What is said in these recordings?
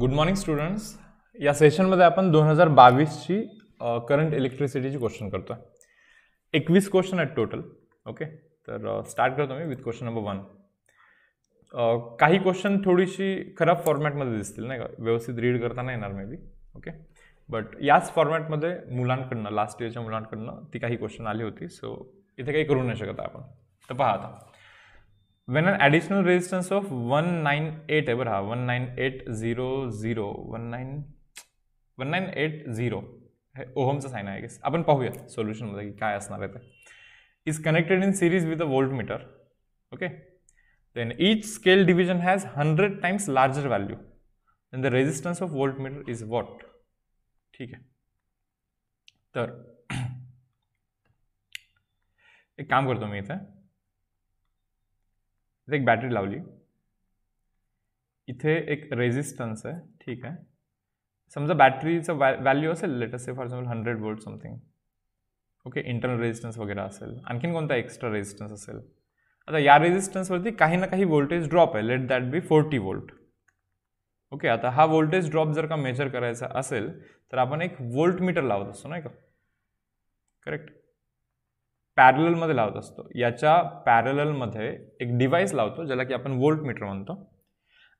Good morning students या सेशनमध्ये आपण दोन हजार बावीसची करंट इलेक्ट्रिसिटीची क्वेश्चन करतो आहे एकवीस क्वेश्चन आहेत टोटल ओके तर स्टार्ट करतो मी विथ क्वेश्चन नंबर वन काही क्वेश्चन थोडीशी खराब फॉर्मॅटमध्ये दिसतील नाही का व्यवस्थित रीड करताना येणार मे बी ओके बट याच फॉर्मॅटमध्ये मुलांकडनं लास्ट इयरच्या मुलांकडनं ती काही क्वेश्चन आली होती सो इथे काही करू नाही शकत आपण तर पहा आता when an additional resistance of 198 ever have 19800 19 ohm से साइन आएगा अपन पाहूया सोल्यूशन मध्ये काय असणार आहे ते is connected in series with a volt meter okay then each scale division has hundred times larger value than the resistance of volt meter is what ठीक आहे तर एक काम करतो मी इथे एक बॅटरी लावली इथे एक रेझिस्टन्स आहे ठीक आहे समजा बॅटरीचं वॅ व्हॅल्यू असेल let's say for example hundred volt something okay internal resistance वगैरे असेल आणखीन कोणता एक्स्ट्रा रेझिस्टन्स असेल आता या रेझिस्टन्सवरती काही ना काही वोल्टेज ड्रॉप आहे let that be forty volt okay आता हा वोल्टेज ड्रॉप जर का मेजर करायचा असेल तर आपण एक वोल्ट मीटर लावत असतो नाही का करेक्ट पॅरलमध्ये लावत असतो याच्या मध्ये एक डिव्हाइस लावतो ज्याला की आपण वोल्टमीटर म्हणतो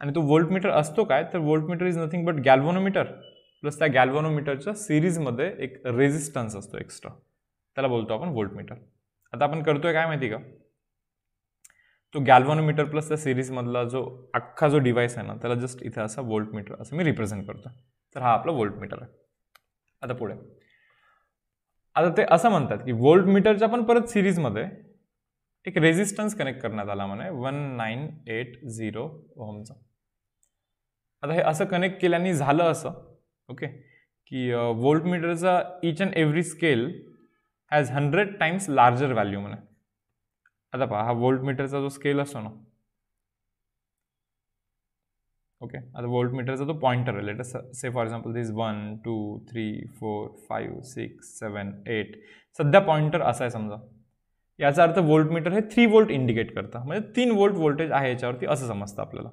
आणि तो वोल्टमीटर असतो काय तर voltmeter is nothing but galvanometer plus त्या गॅल्व्हनोमीटरच्या सिरीजमध्ये एक रेझिस्टन्स असतो एक्स्ट्रा त्याला बोलतो आपण वोल्टमीटर आता आपण करतोय काय माहिती का तो गॅल्व्हनोमीटर प्लस त्या सिरीजमधला जो अख्खा जो डिव्हाइस आहे ना त्याला जस्ट इथे असा वोल्टमीटर असं मी रिप्रेझेंट करतो तर हा आपला वोल्टमीटर आहे आता पुढे आता ते असं म्हणतात की वोल्ट मीटरच्या पण परत सिरीजमध्ये एक रेझिस्टन्स कनेक्ट करण्यात आला म्हणे वन नाईन एट झिरो ओहमचा आता हे असं कनेक्ट केल्याने झालं असं ओके की वोल्ट मीटरचा each and every scale has hundred times larger value म्हणे आता पहा हा वोल्ट मीटरचा जो स्केल असतो ना ओके आता वोल्ट मीटरचा तो पॉइंटर आहे let's say for example this one two three four five six seven eight सध्या पॉइंटर असा आहे समजा याचा अर्थ वोल्ट मीटर हे थ्री वोल्ट इंडिकेट करतं म्हणजे तीन वोल्ट वोल्टेज आहे याच्यावरती असं समजतं आपल्याला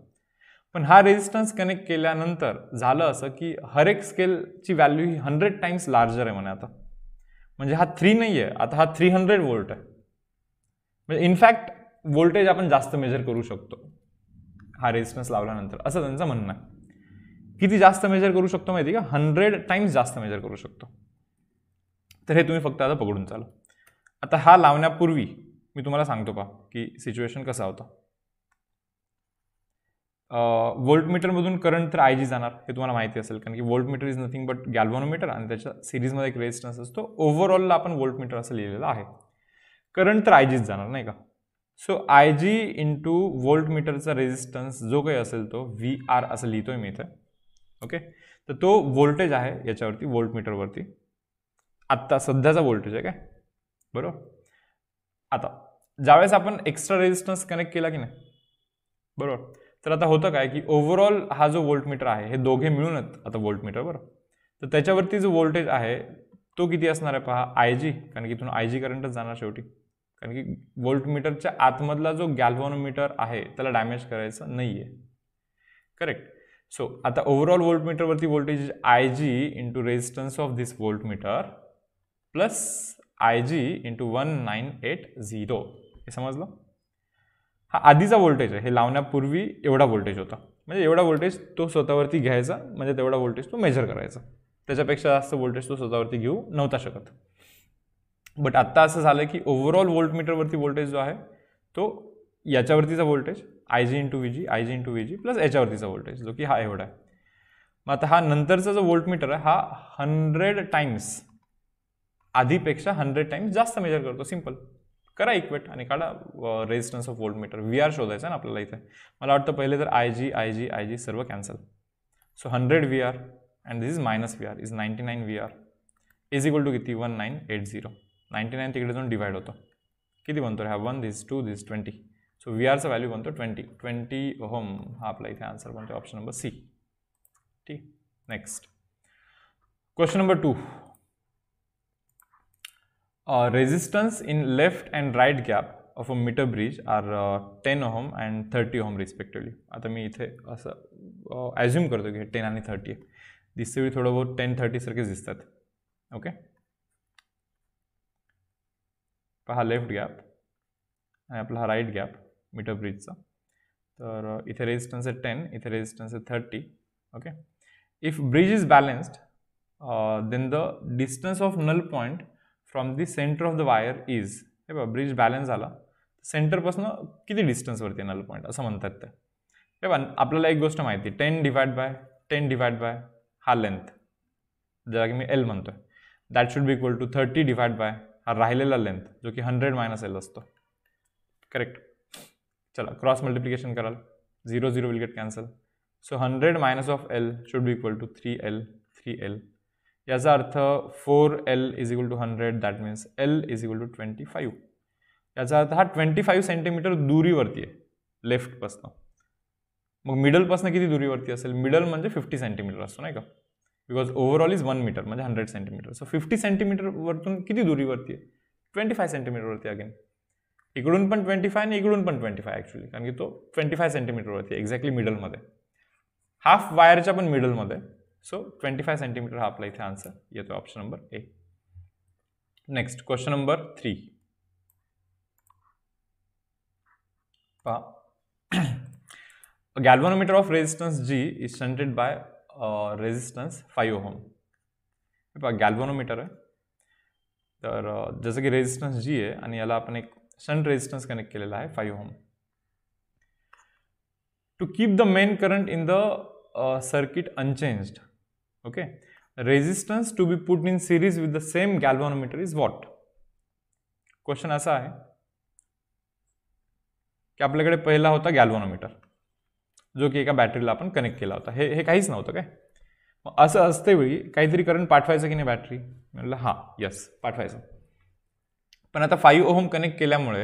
पण हा रेजिस्टन्स कनेक्ट केल्यानंतर झालं असं की हर एक स्केलची व्हॅल्यू ही हंड्रेड टाईम्स लार्जर आहे म्हणे आता म्हणजे हा थ्री नाही आहे आता हा थ्री हंड्रेड वोल्ट आहे म्हणजे इनफॅक्ट वोल्टेज आपण जास्त मेजर करू शकतो हा रेजिस्टन्स लावल्यानंतर असं त्यांचं म्हणणं आहे किती जास्त मेजर करू शकतो माहिती का हंड्रेड टाईम्स जास्त मेजर करू शकतो तर हे तुम्ही फक्त आता पकडून चाल आता हा लावण्यापूर्वी मी तुम्हाला सांगतो पा की सिच्युएशन कसा होता मीटरमधून करंट तर आय जी जाणार हे तुम्हाला माहिती असेल कारण की meter is nothing but meter आणि त्याच्या सिरीजमध्ये एक रेजिस्टन्स असतो ओव्हरऑलला आपण मीटर असं लिहिलेलं आहे करंट तर आय जीच जाणार नाही का सो आय जी इंटू वोल्टमीटरचा रेजिस्टन्स जो काही असेल तो व्ही आर असं आहे मी इथं ओके तर तो वोल्टेज आहे याच्यावरती वोल्टमीटरवरती आत्ता सध्याचा वोल्टेज आहे काय बरोबर आता ज्यावेळेस आपण एक्स्ट्रा रेजिस्टन्स कनेक्ट केला की नाही बरोबर तर आता होतं काय की ओव्हरऑल हा जो वोल्टमीटर आहे हे दोघे मिळूनच आता वोल्टमीटर बरोबर तर त्याच्यावरती जो वोल्टेज आहे तो किती असणार आहे पहा आय जी कारण की इथून आय जी करंटच जाणार शेवटी कारण की वोल्टमीटरच्या आतमधला जो गॅल्व्हॉनोमीटर आहे त्याला डॅमेज करायचं नाही आहे करेक्ट सो आता ओव्हरऑल वोल्टमीटरवरती voltage I G into resistance of this voltmeter plus I G into one nine eight zero हे समजलं हा आधीचा वोल्टेज आहे हे लावण्यापूर्वी एवढा वोल्टेज होता म्हणजे एवढा वोल्टेज तो स्वतःवरती घ्यायचा म्हणजे तेवढा वोल्टेज तो मेजर करायचा त्याच्यापेक्षा जास्त वोल्टेज तो स्वतःवरती घेऊ नव्हता शकत बट आत्ता असं झालं की ओव्हरऑल व्होल्टमीटरवरती व्होल्टेज जो आहे तो याच्यावरतीचा voltage I G into V G I G into V G plus याच्यावरतीचा व्होल्टेज जो की हा एवढा आहे मग आता हा नंतरचा जो व्होल्टमीटर आहे हा हंड्रेड टाईम्स आधीपेक्षा हंड्रेड टाईम्स जास्त मेजर करतो सिम्पल करा इक्वेट आणि काढा resistance of voltmeter V R शोधायचा ना आपल्याला इथे मला वाटतं पहिले तर I G I G I G सर्व cancel so hundred V R and this is minus V R is ninety nine V R is equal to किती one nine eight zero ninety nine तिकडे जाऊन divide होतो किती बनतो रे one this two this twenty so V आरचा value बनतो twenty twenty ohm हा आपला इथे आन्सर बनतो ऑप्शन नंबर सी ठीक next question number two resistance in left and right gap of a meter bridge are ten ohm and thirty ohm respectively आता मी इथे असं ॲज्युम करतो की टेन आणि थर्टी दिसते वेळी थोडं बहुत टेन थर्टीसारखेच दिसतात ओके हा लेफ्ट गॅप आणि आपला हा राईट गॅप मीटर ब्रिजचा तर इथे रेजिस्टन्स आहे टेन इथे रेजिस्टन्स आहे thirty okay if bridge is balanced then the distance of null point from the centre of the wire is हे बघा ब्रिज बॅलेन्स झाला सेंटरपासून किती डिस्टन्सवरती नल पॉईंट असं म्हणतात ते हे बघा आपल्याला एक गोष्ट माहिती ten divide by ten divide by हा लेंथ ज्याला की मी एल म्हणतोय that should be equal to thirty divide by और राहिलेला लेंथ जो की हंड्रेड मायनस एल असतो करेक्ट चला क्रॉस मल्टिप्लिकेशन कराल zero zero will get cancel so hundred minus of L should be equal to three L three L याचा अर्थ four L is equal to hundred that means L is equal to twenty five याचा अर्थ हा twenty five centimetre दुरीवरती आहे लेफ्टपासनं मग मिडलपासनं किती दुरीवरती असेल middle म्हणजे फिफ्टी सेंटीमीटर असतो नाही का because overall is one metre म्हणजे hundred centimetre so fifty centimetre सेंटीमीटरवरतून किती दूरीवरती आहे ट्वेंटी फाय सेंटीमीटरवरती अगेन इकडून पण ट्वेंटी फाय आणि इकडून पण ट्वेंटी फाय ॲक्च्युली कारण की तो ट्वेंटी फाय सेंटीमीटरवरती एक्झॅक्टली मिडलमध्ये हाफ वायरच्या पण मिडलमध्ये सो ट्वेंटी फाय सेंटीमीटर हा आपला इथे आन्सर येतो option number A next question number three galvanometer of resistance G is shunted by resistance five ohm हे बघा आहे तर जसं की रेजिस्टन्स जी आहे आणि याला आपण एक सन रेजिस्टन्स कनेक्ट केलेला आहे five ohm to keep the main current in the circuit unchanged okay resistance to be put in series with the same galvanometer is what question असा आहे की आपल्याकडे पहिला होता गॅल्वनोमीटर जो की एका बॅटरीला आपण कनेक्ट केला होता हे हे काहीच नव्हतं काय मग असं असते वेळी काहीतरी करंट पाठवायचं की नाही बॅटरी म्हटलं हां यस पाठवायचं पण आता फाईव्ह ओहम कनेक्ट केल्यामुळे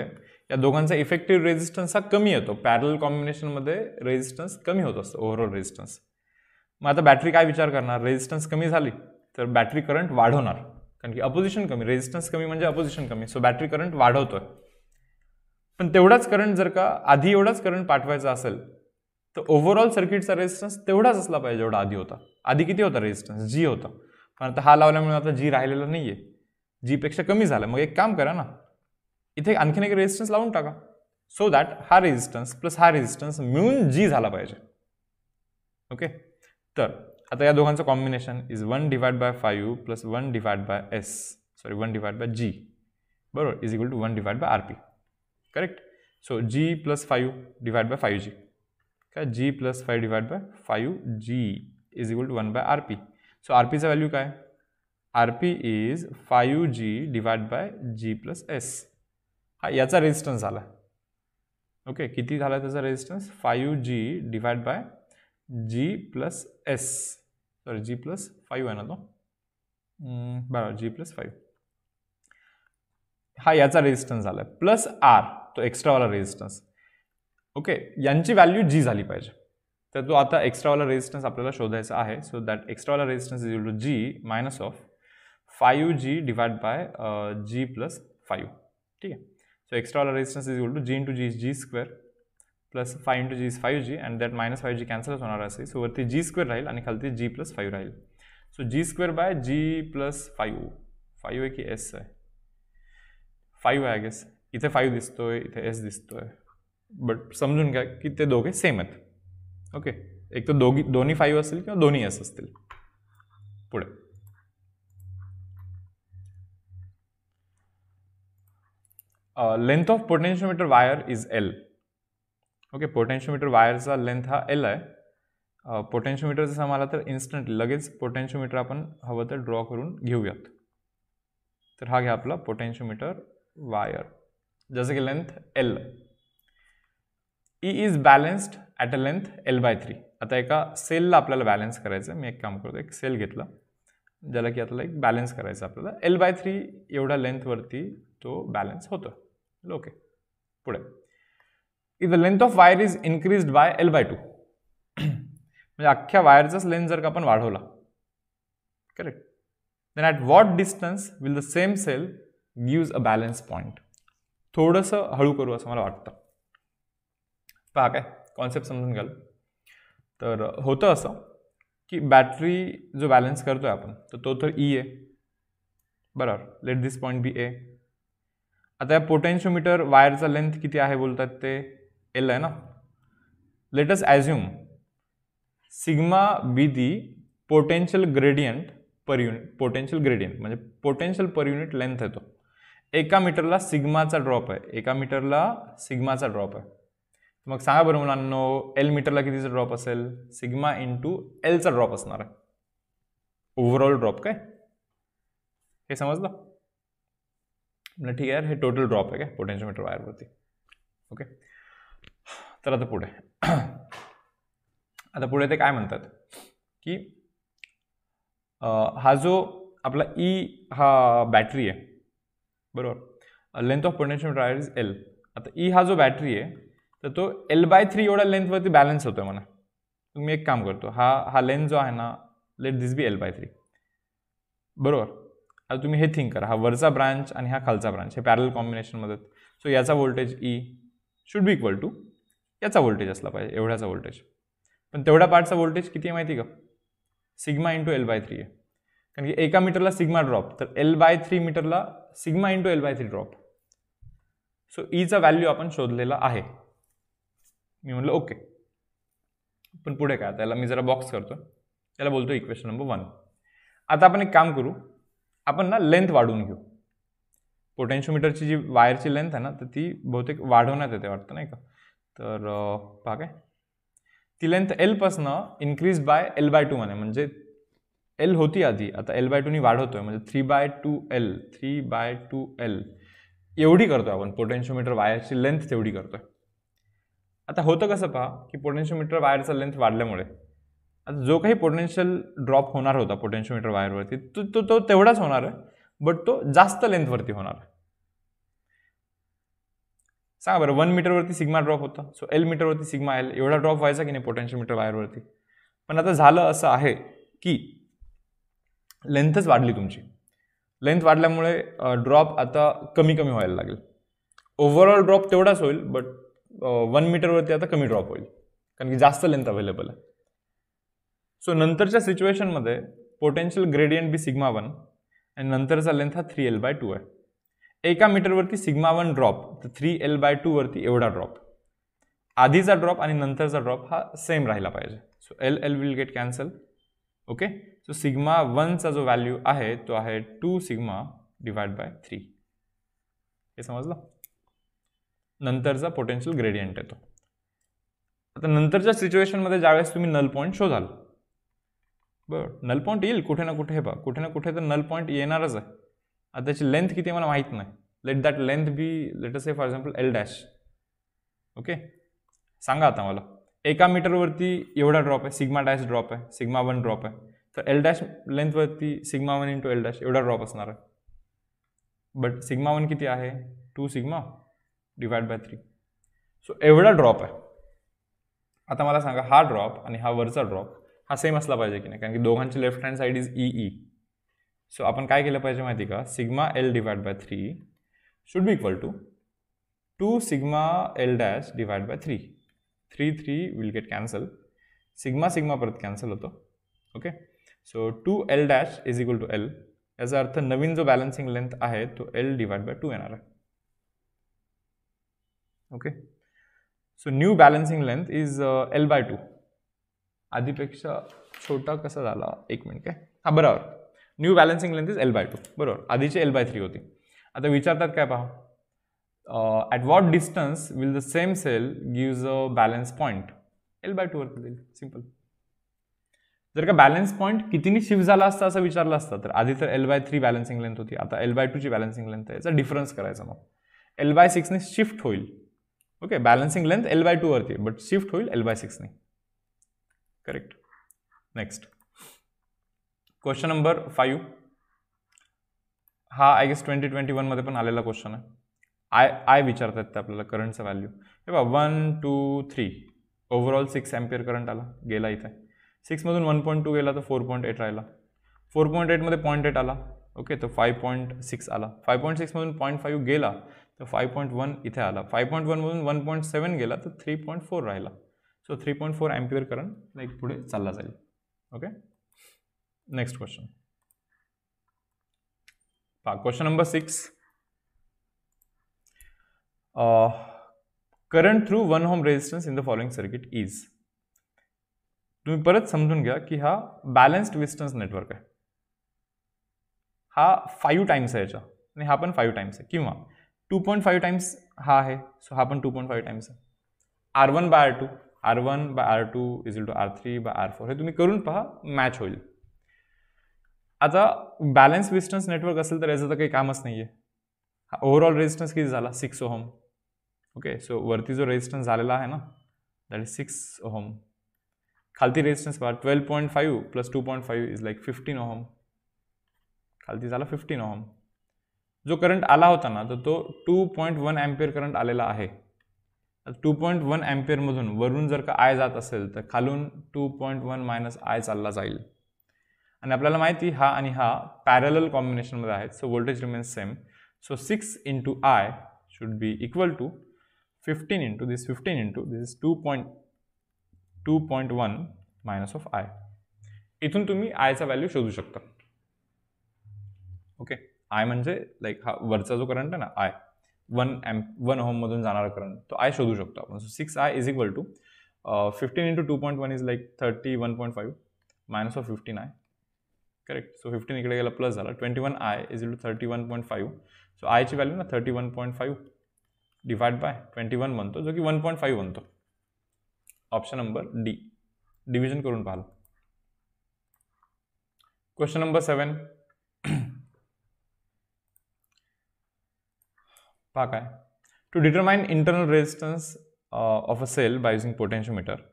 या दोघांचा इफेक्टिव्ह रेजिस्टन्स हा कमी येतो पॅरल कॉम्बिनेशनमध्ये रेजिस्टन्स कमी होत असतो ओव्हरऑल रेजिस्टन्स मग आता बॅटरी काय विचार करणार रेजिस्टन्स कमी झाली तर बॅटरी करंट वाढवणार कारण की अपोजिशन कमी रेजिस्टन्स कमी म्हणजे अपोजिशन कमी सो बॅटरी करंट वाढवतोय पण तेवढाच करंट जर का आधी एवढाच करंट पाठवायचा असेल तो ओवरऑल सर्किटचा रेजिस्टन्स तेवढाच असला पाहिजे जेवढा आधी होता आधी किती होता रेजिस्टन्स जी होता पण आता हा लावल्यामुळे आता जी राहिलेला नाही आहे जीपेक्षा कमी झाला मग एक काम करा ना इथे आणखीन एक रेजिस्टन्स लावून टाका सो दॅट हा रेजिस्टन्स प्लस हा रेजिस्टन्स मिळून जी झाला पाहिजे ओके तर आता या दोघांचं combination is one divide by five plus one divide by S sorry one divide by G बरोबर is equal to one divide by R P correct so G plus five divide by five G का G plus five divide by five G is equal to one by R P so R पीचा value काय R P is five G divide by G plus S हा याचा resistance झाला okay किती झाला त्याचा resistance five G divide by G plus S sorry G plus five आहे ना तो बरोबर जी प्लस फाईव्ह हा याचा रेजिस्टन्स झाला प्लस आर तो एक्स्ट्रावाला रेजिस्टन्स ओके यांची जी झाली पाहिजे तर तो आता एक्स्ट्रावाला रेजिस्टन्स आपल्याला शोधायचा आहे सो दॅट एक्स्ट्रावाला resistance is two G minus of five G divide by G plus five ठीक है सो एक्स्ट्रावाला resistance is two G into G is G square plus five into G is five G and that minus five G cancel होना है so वरती G square राहील आणि G plus five राहील so G square by G plus five five है कि S है five है आई गेस फाइव दिस्तो है इतने एस है बट समजून घ्या की ते दोघे सेम आहेत ओके एक तर दोघी दोन्ही फाईव्ह असतील किंवा दोन्ही एस असतील पुढे length of potentiometer wire is L okay potentiometer वायरचा लेंथ हा एल आहे पोटेन्शियोमीटर जसं आम्हाला तर इन्स्टंट लगेच पोटेन्शियोमीटर आपण हवं तर ड्रॉ करून घेऊयात तर हा घ्या आपला पोटेन्शियोमीटर वायर जसं की length L E is balanced at a length L by three आता एका सेलला आपल्याला बॅलन्स करायचं मी एक काम करतो एक सेल घेतला ज्याला की आता एक बॅलन्स करायचं आपल्याला एल बाय थ्री एवढ्या लेंथवरती तो बॅलन्स होतो ओके पुढे if the length of wire is increased by L by two म्हणजे अख्ख्या वायरचाच लेंथ जर का आपण वाढवला correct then at what distance will the same cell gives a balance point थोडंसं हळू करू असं मला वाटतं पहा काय कॉन्सेप्ट समजून घ्याल तर होतं असं की बॅटरी जो बॅलन्स करतो आहे आपण तर तो तर ई e आहे बरोबर लेट दिस पॉईंट बी ए आता या पोटेन्शियोमीटर वायरचा लेंथ किती आहे बोलतात ते एल आहे ना let's assume sigma be the potential gradient per unit potential gradient म्हणजे पोटेन्शियल पर युनिट लेंथ येतो एका मीटरला सिग्माचा ड्रॉप आहे एका मीटरला सिग्माचा ड्रॉप आहे मग सांगा बरं मुलांनो एल मीटरला कितीचा ड्रॉप असेल सिग्मा इंटू एलचा ड्रॉप असणार आहे ओव्हरऑल ड्रॉप काय हे समजलं म्हणजे ठीक आहे हे टोटल ड्रॉप आहे काय मीटर वायरवरती ओके तर आता पुढे आता पुढे ते काय म्हणतात की हा जो आपला ई e, हा बॅटरी आहे बरोबर length of potential wire is L आता ई e हा जो बॅटरी आहे तर तो एल बाय थ्री एवढ्या लेंथवरती बॅलन्स होतो आहे म्हणा मी एक काम करतो हा हा लेन्थ जो आहे ना let this be L by three बरोबर आता तुम्ही हे थिंक करा हा वरचा ब्रांच आणि हा खालचा ब्रांच हे पॅरल कॉम्बिनेशनमध्ये सो याचा voltage E should be equal to याचा व्होल्टेज असला पाहिजे एवढ्याचा व्होल्टेज पण तेवढ्या पार्टचा व्होल्टेज किती आहे माहिती का sigma into L by three आहे कारण की एका मीटरला सिग्मा ड्रॉप तर एल बाय थ्री मीटरला sigma into L by three drop so ईचा व्हॅल्यू आपण शोधलेला आहे मी म्हटलं ओके पण पुढे काय त्याला मी जरा बॉक्स करतो त्याला बोलतो इक्वेशन नंबर वन आता आपण एक काम करू आपण ना लेंथ वाढवून घेऊ पोटेन्शियोमीटरची जी वायरची लेंथ आहे ना तर ती बहुतेक वाढवण्यात येते वाटतं नाही का तर पहा काय ती लेंथ एलपासनं increase by L by two म्हणे म्हणजे एल होती आधी आता एल बाय टूनी वाढवतोय म्हणजे three by two L three by two L एवढी करतोय आपण पोटेन्शिओमीटर वायरची लेंथ तेवढी करतोय आता होतं कसं पहा की पोटेन्शियोमीटर वायरचा लेंथ वाढल्यामुळे आता जो काही पोटेन्शियल ड्रॉप होणार होता पोटेन्शियोमीटर वायरवरती तो तो तो तेवढाच होणार आहे बट तो जास्त लेंथवरती होणार आहे सांगा बरं वन मीटरवरती सिग्मा ड्रॉप होता सो एल मीटरवरती सिग्मा एल एवढा ड्रॉप व्हायचा की नाही पोटेन्शियोमीटर वायरवरती पण आता झालं असं आहे की लेंथच वाढली तुमची लेंथ वाढल्यामुळे ड्रॉप आता कमी कमी व्हायला लागेल ओव्हरऑल ड्रॉप तेवढाच होईल बट वन मीटरवरती आता कमी ड्रॉप होईल कारण की जास्त लेंथ अवेलेबल आहे सो नंतरच्या सिच्युएशनमध्ये potential gradient be sigma one आणि नंतरचा लेंथ हा थ्री एल बाय टू आहे एका मीटरवरती सिग्मा वन ड्रॉप तर थ्री एल बाय टूवरती एवढा ड्रॉप आधीचा ड्रॉप आणि नंतरचा ड्रॉप हा सेम राहिला पाहिजे so L L will get cancel okay so sigma वनचा जो व्हॅल्यू आहे तो आहे two sigma divide by three हे समजलं नंतरचा पोटेन्शियल ग्रेडियंट येतो आता नंतरच्या सिच्युएशनमध्ये ज्यावेळेस तुम्ही नल पॉईंट शोधाल बरं नल पॉईंट येईल कुठे ना कुठे हे कुठे ना कुठे तर नल पॉईंट येणारच आहे आता त्याची लेंथ किती मला माहीत नाही let that length be let say for example L dash okay सांगा आता मला एका मीटरवरती एवढा ड्रॉप आहे सिग्मा डॅश ड्रॉप आहे सिग्मा वन ड्रॉप आहे तर एल डॅश लेंथवरती sigma one into L dash एवढा ड्रॉप असणार आहे बट सिग्मा वन किती आहे two sigma divide by three so एवढा ड्रॉप आहे आता मला सांगा हा ड्रॉप आणि हा वरचा ड्रॉप हा सेम असला पाहिजे की नाही कारण की दोघांची left hand side is E E so आपण काय केलं पाहिजे माहिती का sigma L divide by three should be equal to two sigma L dash divide by three three three will get cancel sigma sigma परत कॅन्सल होतो okay so two L dash is equal to L याचा अर्थ नवीन जो balancing length आहे तो L divide bye two येणार आहे okay so new balancing length is L by two आधीपेक्षा छोटा कसा झाला एक मिनिट काय हां बरोबर new balancing length is L by two बरोबर आधीची एल बाय थ्री होती आता विचारतात काय पहा at what distance will the same cell gives a balance point L by वरती देईल सिम्पल जर का बॅलन्स पॉईंट कितीने शिफ्ट झाला असता असं विचारलं असतं तर आधी तर L by three balancing length होती आता एल बाय टूची बॅलन्सिंग लेंथ आहे याचा डिफरन्स करायचा मग एल बाय सिक्सने शिफ्ट होईल okay balancing length L by टूवरती बट शिफ्ट होईल एल बाय सिक्सनी correct next question number five हा आय गेस ट्वेंटी ट्वेंटी वनमध्ये पण आलेला क्वेश्चन आहे आय आय विचारतात ते आपल्याला करंटचा व्हॅल्यू हे बा one two three overall six ampere current आला गेला इथे सिक्समधून वन पॉईंट टू गेला तर फोर पॉईंट एट राहिला फोर पॉईंट एटमध्ये पॉईंट एट आला ओके तर फाय पॉईंट सिक्स आला फाय पॉईंट सिक्समधून पॉईंट फाईव्ह गेला तर फाय पॉईंट वन इथे आला फाय पॉईंट वनमधून वन पॉईंट सेवन गेला तर थ्री पॉईंट फोर राहिला so three point four ampere current like पुढे चालला जाईल ओके नेक्स्ट क्वेश्चन पा question number six current through one ohm resistance in the following circuit is तुम्ही परत समजून घ्या की हा बॅलन्स्ड विस्टन्स नेटवर्क आहे हा फाईव्ह टाईम्स आहे याचा आणि हा पण फाईव्ह टाईम्स आहे किंवा टू पॉईंट फाईव्ह टाईम्स हा आहे सो हा पण टू पॉईंट फाईव्ह टाईम्स आहे R one by R two R one by R two is इल two R three by R four हे तुम्ही करून पहा मॅच होईल आता बॅलन्स विस्टन्स नेटवर्क असेल तर याचं तर काही कामच नाही आहे हा ओवरऑल रेजिस्टन्स किती झाला सिक्स ओहम ओके सो वरती जो रेजिस्टन्स झालेला आहे ना दॅट इज सिक्स ओहम खालती रेजिस्टन्स पहा twelve point five plus two point five is like fifteen ohm खालती झाला फिफ्टीन ओहम जो करंट आला होता ना तर तो two point one ampere current आलेला आहे टू पॉईंट वन ॲम्पियरमधून वरून जर का आय जात असेल तर खालून two point one minus I चालला जाईल आणि आपल्याला माहिती हा आणि हा पॅरल कॉम्बिनेशनमध्ये आहेत so voltage remains same so six into I should be equal to fifteen into this fifteen into this is two point two point one minus of I इथून तुम्ही आयचा व्हॅल्यू शोधू शकता ओके आय म्हणजे like हा वरचा जो current आहे ना आय वन एम वन होममधून जाणारा करंट तो आय शोधू शकतो आपण so six I is equal to fifteen into two point one is like thirty one point five minus of fifteen I correct so fifteen इकडे गेला प्लस झाला twenty one I is equal to thirty one point five so आयची value ना thirty one point five divide by twenty one म्हणतो जो की one point five म्हणतो option number D division करून पाहिलं क्वेश्चन नंबर सेवन पहा काय to determine internal resistance of a cell by using meter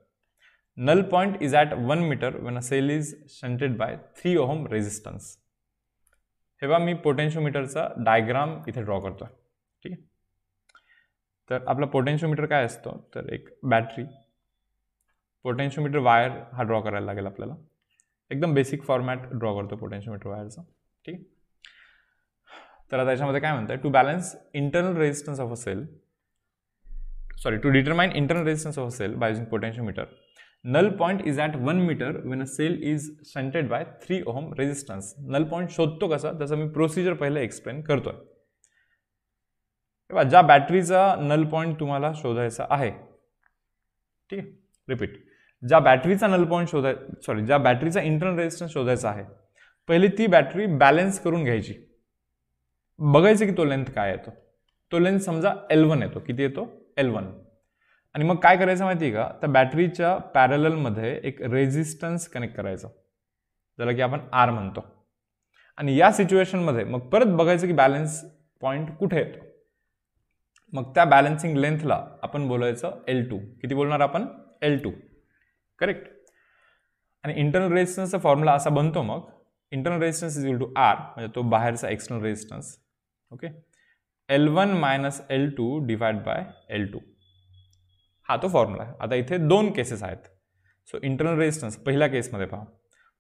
null point is at one meter when a cell is shunted by three ohm हे बा मी मीटरचा diagram इथे draw करतो ठीक आहे तर आपला मीटर काय असतो तर एक बॅटरी मीटर वायर हा ड्रॉ करायला लागेल आपल्याला एकदम बेसिक फॉर्मॅट ड्रॉ करतो मीटर वायरचा ठीक आहे तर आता याच्यामध्ये काय म्हणतात to balance internal resistance of a cell sorry to determine internal resistance of a cell by using potential meter null point is at one meter when a cell is shunted by three ohm resistance null point शोधतो कसा तसं मी procedure पहिले explain करतोय ज्या बॅटरीचा null point तुम्हाला शोधायचा आहे ठीक आहे रिपीट ज्या बॅटरीचा नल पॉईंट शोधाय सॉरी ज्या बॅटरीचा इंटरनल रेजिस्टन्स शोधायचा आहे पहिली ती बॅटरी बॅलन्स करून घ्यायची बघायचं की तो लेंथ काय येतो तो लेंथ समजा एल वन येतो किती येतो एल वन आणि मग काय करायचं माहिती आहे का तर बॅटरीच्या पॅरलमध्ये एक रेझिस्टन्स कनेक्ट करायचं ज्याला की आपण आर म्हणतो आणि या सिच्युएशनमध्ये मग परत बघायचं की बॅलन्स पॉईंट कुठे येतो मग त्या बॅलन्सिंग लेंथला आपण बोलायचं एल टू किती बोलणार आपण एल टू करेक्ट आणि इंटरनल रेजिस्टन्सचा फॉर्म्युला असा बनतो मग internal resistance is equal to R म्हणजे तो बाहेरचा external resistance okay L one minus L two divide by L two हा तो फॉर्म्युला आहे आता इथे दोन केसेस आहेत सो इंटरनल रेजिस्टन्स पहिल्या केसमध्ये पहा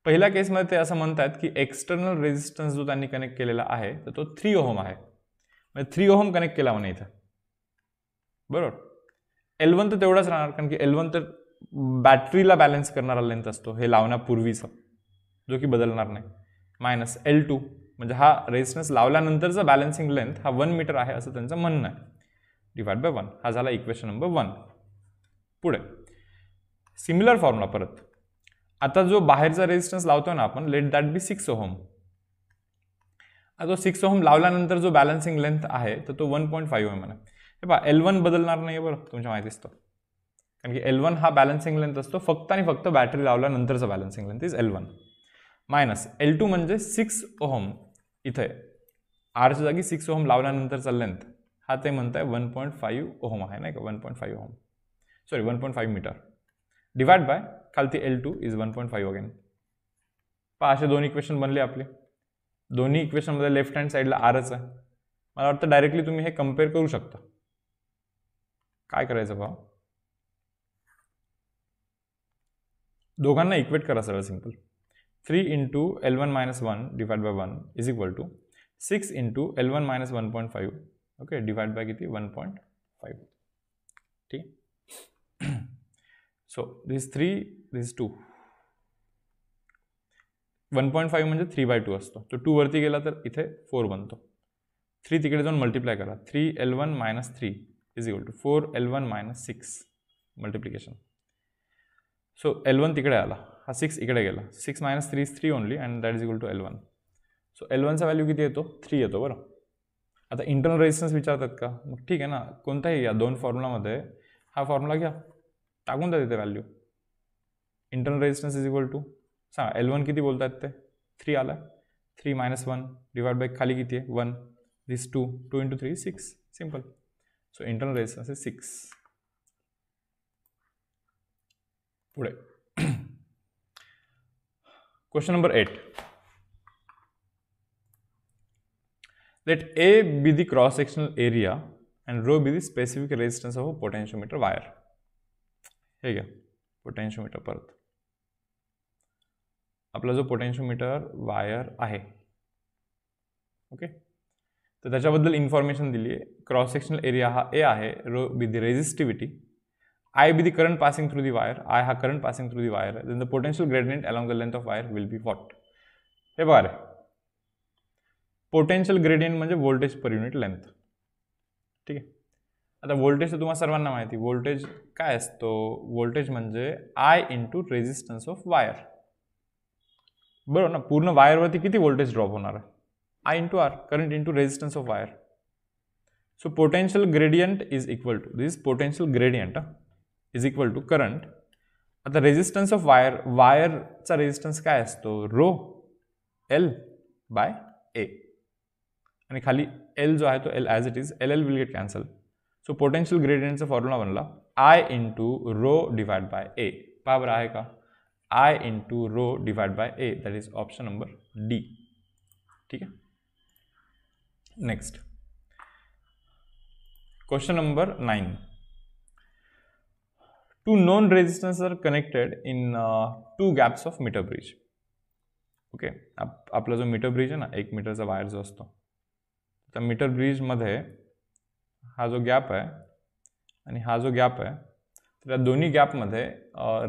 पहिल्या केसमध्ये ते असं म्हणतात की एक्सटर्नल रेजिस्टन्स जो त्यांनी कनेक्ट केलेला आहे तर तो थ्री ओहम आहे म्हणजे थ्री ओहम कनेक्ट केला म्हणे इथं बरोबर एल वन तर तेवढाच राहणार कारण की एल वन तर बॅटरीला बॅलन्स करणारा लेंथ असतो हे लावण्यापूर्वीचं जो की बदलणार नाही मायनस एल टू म्हणजे हा रेजिस्टन्स लावल्यानंतरचा बॅलन्सिंग लेंथ हा वन मीटर आहे असं त्यांचं म्हणणं आहे डिवाइड बाय वन हा झाला इक्वेशन नंबर वन पुढे सिमिलर फॉर्म्युला परत आता जो बाहेरचा रेजिस्टन्स लावतो ना आपण let that be six ohm आता सिक्स ओहम लावल्यानंतर जो बॅलन्सिंग लेंथ आहे तर तो वन पॉईंट फाईव्ह एम आहे हे पहा एल वन बदलणार नाही बरं तुमच्या माहिती असतं कारण की एल वन हा बॅलन्सिंग लेंथ असतो फक्त आणि फक्त बॅटरी लावल्यानंतरचा balancing length is L one minus L two म्हणजे सिक्स ओहम इथे आरच्या जागी सिक्स ओहम लावल्यानंतर लेंथ हा ते म्हणताय वन पॉईंट फाईव्ह ओहम आहे नाही का one point five ohm sorry one point five meter divide by खालती L two is one point five again पहा असे दोन इक्वेशन बनले आपले दोन्ही इक्वेशनमध्ये लेफ्ट हँड साईडला आरच आहे मला वाटतं डायरेक्टली तुम्ही हे कम्पेअर करू शकता काय करायचं भाव दोघांना इक्वेट करा सरळ simple three into L one minus one divide by one is equal to six into L one minus one point five okay divide by कितनी वन पॉइंट फाइव ठीक है so this three this two one point five मे three by two असतो तो to वरती गेला तर इथे फोर बनतो थ्री तिक जाऊन मल्टीप्लाय करा three L one minus three is equal to four L one minus six multiplication so L one तिकडे आला हा सिक्स इकडे गेला six minus three is three only and that is equal to L one so L वनचा value किती येतो three येतो बरं आता इंटरनल रेजिस्टन्स विचारतात का मग ठीक आहे ना कोणताही घ्या दोन फॉर्म्युलामध्ये हा फॉर्म्युला घ्या टाकून द्या तिथे value internal resistance is equal to सांगा एल वन किती बोलत आहेत ते थ्री आला three minus one divide by खाली किती आहे one this two two into three six simple so internal resistance is six पुढे question number eight let A be the cross sectional area and rho be the specific resistance of a potentiometer wire हे घ्या potentiometer परत आपला जो metre wire आहे okay तर त्याच्याबद्दल information दिली आहे क्रॉस सेक्शनल एरिया हा ए आहे rho be the resistivity I be the current passing through the wire, I ha current passing through the wire, then the potential gradient along the length of wire will be what? हे बघा रे potential gradient म्हणजे voltage per unit length ठीक आहे आता voltage तर तुम्हाला सर्वांना माहिती व्होल्टेज काय असतो व्होल्टेज म्हणजे I into resistance of wire बरोबर ना पूर्ण वायरवरती किती व्होल्टेज ड्रॉप होणार आहे I into R current into resistance of wire so potential gradient is equal to this potential gradient is equal to current आता रेझिस्टन्स ऑफ वायर वायरचा resistance काय असतो रो एल बाय ए आणि खाली एल जो आहे तो L as it is L L will get cancel so potential ग्रेडियंटचा फॉर्म्युला बनला I into rho divide by A पहा आहे का I into rho divide by A that is option number D ठीक आहे next question number nine two known resistors are connected in two gaps of of bridge okay आप आपला जो metre bridge आहे ना एक मीटरचा वायर जो असतो त्या मीटर ब्रिजमध्ये हा जो गॅप आहे आणि हा जो गॅप आहे तर या दोन्ही गॅपमध्ये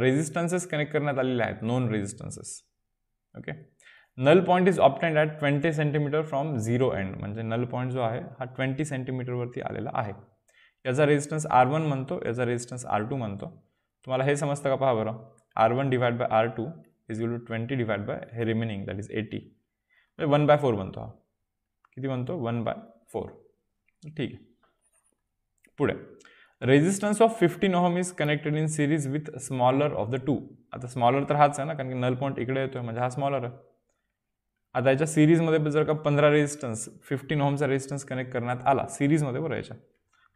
रेजिस्टन्सेस कनेक्ट करण्यात आलेले आहेत known resistances okay null point is obtained at twenty centimetre from zero end म्हणजे नल पॉईंट जो आहे हा ट्वेंटी सेंटीमीटरवरती आलेला आहे याचा रेजिस्टन्स आर वन म्हणतो याचा रेजिस्टन्स आर टू म्हणतो तुम्हाला हे समजतं का पहा बरं R one divide by R two is equal to twenty divide by हे रिमेनिंग दॅट इज एटी म्हणजे वन बाय फोर म्हणतो हा किती म्हणतो वन बाय फोर ठीक आहे पुढे resistance of fifteen ohm is connected in series with smaller of the two आता स्मॉलर तर हाच आहे ना कारण की नल पॉईंट इकडे येतोय म्हणजे हा स्मॉलर आहे आता याच्या सिरीजमध्ये जर का पंधरा रेजिस्टन्स फिफ्टीन होमचा रेजिस्टन्स कनेक्ट करण्यात आला सिरीजमध्ये बरं याच्या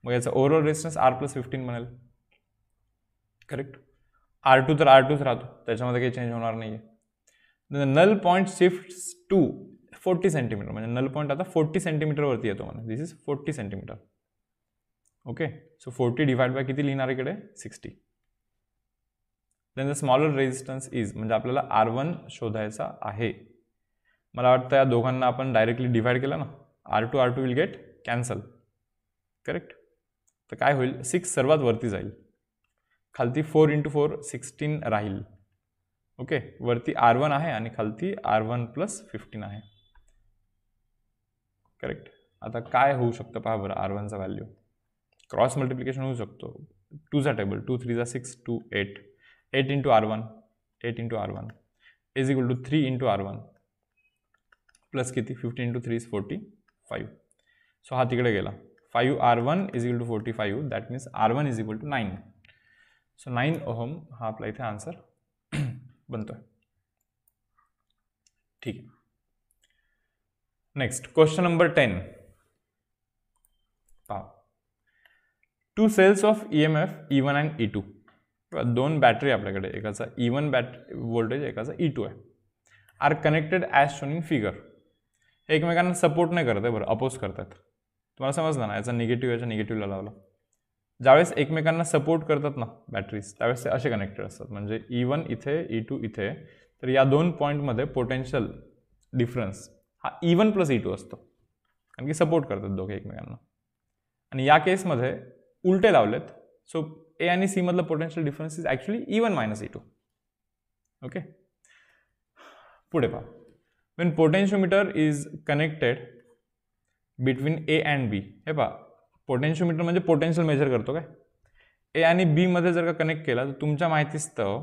मग याचा overall resistance R plus fifteen म्हणाल करेक्ट आर टू तर आर टूच राहतो त्याच्यामध्ये काही चेंज होणार नाही आहे null point shift to forty centimetre म्हणजे नल पॉईंट आता फोर्टी सेंटीमीटरवरती येतो मला this is forty centimetre okay so forty divide by किती लिहिणार इकडे sixty then the smaller resistance is म्हणजे आपल्याला आर वन शोधायचा आहे मला वाटतं या दोघांना आपण डायरेक्टली डिवाइड केलं ना R two R two will get cancel correct तर काय होईल सिक्स सर्वात वरती जाईल खालती फोर इंटू फोर सिक्स्टीन राहील ओके वरती आर वन आहे आणि खालती आर वन प्लस फिफ्टीन आहे करेक्ट आता काय होऊ शकतं पहा बरं आर वनचा व्हॅल्यू क्रॉस मल्टिप्लिकेशन होऊ शकतो टूचा टेबल टू थ्रीचा six two eight eight into R one eight into R one is equal to three into R one plus किती fifty into three is forty five so हा तिकडे गेला five R 5 R1 is equal to 45 that means R1 is equal to 9. So 9 ohm हा आपला इथे answer बनतोय ठीक आहे नेक्स्ट क्वेश्चन नंबर टेन पा two cells of E M F E one and E two दोन बॅटरी आपल्याकडे एकाचा ई वन बॅट वोल्टेज एकाचा ई e टू आहे R connected as shown in figure एकमेकांना सपोर्ट नाही करत आहे बरं अपोज करतात तुम्हाला समजलं ना याचा निगेटिव्ह याच्या निगेटिव्हला लावला ज्यावेळेस एकमेकांना सपोर्ट करतात ना बॅटरीज त्यावेळेस ते असे कनेक्टेड असतात म्हणजे ई e वन इथे ई e टू इथे तर या दोन पॉईंटमध्ये पोटेन्शियल डिफरन्स हा E one plus E two असतो कारण की सपोर्ट करतात दोघे एकमेकांना आणि या केसमध्ये उलटे लावलेत सो ए आणि सीमधलं potential difference is actually E one minus E two okay पुढे पहा when potentiometer is connected between A and B हे पहा पोटेन्शिओमीटर म्हणजे पोटेन्शियल मेजर करतो काय ए आणि बीमध्ये जर का कनेक्ट केला तर तुमच्या माहितीस्तव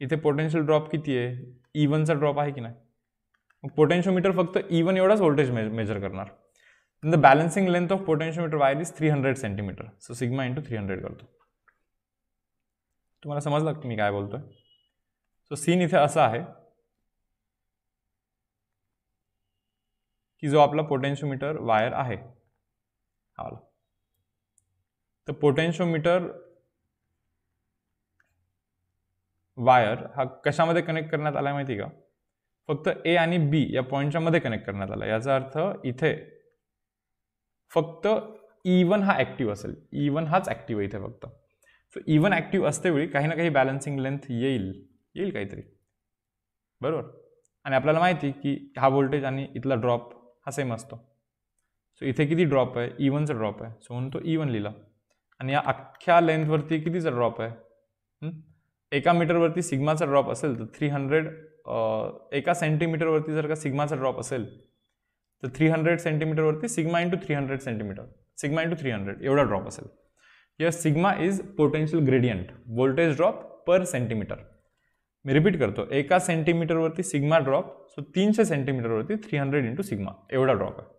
इथे पोटेन्शियल ड्रॉप किती आहे इवनचा ड्रॉप आहे की नाही मग पोटेन्शिओमीटर फक्त इवन एवढाच व्होल्टेज मे मेजर करणार the balancing length of potentiometer wire is three hundred centimetre so sigma into three hundred करतो तुम्हाला समजलं मी काय बोलतोय सो सीन इथे असा आहे की जो आपला पोटेन्शिओमीटर वायर आहे तर पोटेन्शिओमीटर वायर हा कशामध्ये कनेक्ट करण्यात आला आहे माहिती का फक्त ए आणि बी या पॉईंटच्या मध्ये कनेक्ट करण्यात आला याचा अर्थ इथे फक्त ई e वन हा ऍक्टिव्ह असेल ई e वन हाच ॲक्टिव्ह आहे इथे फक्त सो ई वन असते असतेवेळी काही ना काही बॅलन्सिंग लेंथ येईल येईल काहीतरी बरोबर आणि आपल्याला माहिती की हा व्होल्टेज आणि इथला ड्रॉप हा सेम असतो सो इथे किती ड्रॉप आहे ई e ड्रॉप आहे सो म्हणून तो इवन e लिहिला आणि या अख्ख्या लेंथवरती कितीचा ड्रॉप आहे एका मीटरवरती सिग्माचा ड्रॉप असेल तर थ्री हंड्रेड एका सेंटीमीटरवरती जर का सिग्माचा ड्रॉप असेल तर थ्री हंड्रेड सेंटीमीटरवरती sigma into three hundred centimetre sigma into three hundred एवढा ड्रॉप असेल या sigma is potential gradient voltage drop per centimetre मी रिपीट करतो एका सेंटीमीटरवरती सिग्मा ड्रॉप सो तीनशे सेंटीमीटरवरती थ्री हंड्रेड इंटू सिग्मा एवढा ड्रॉप आहे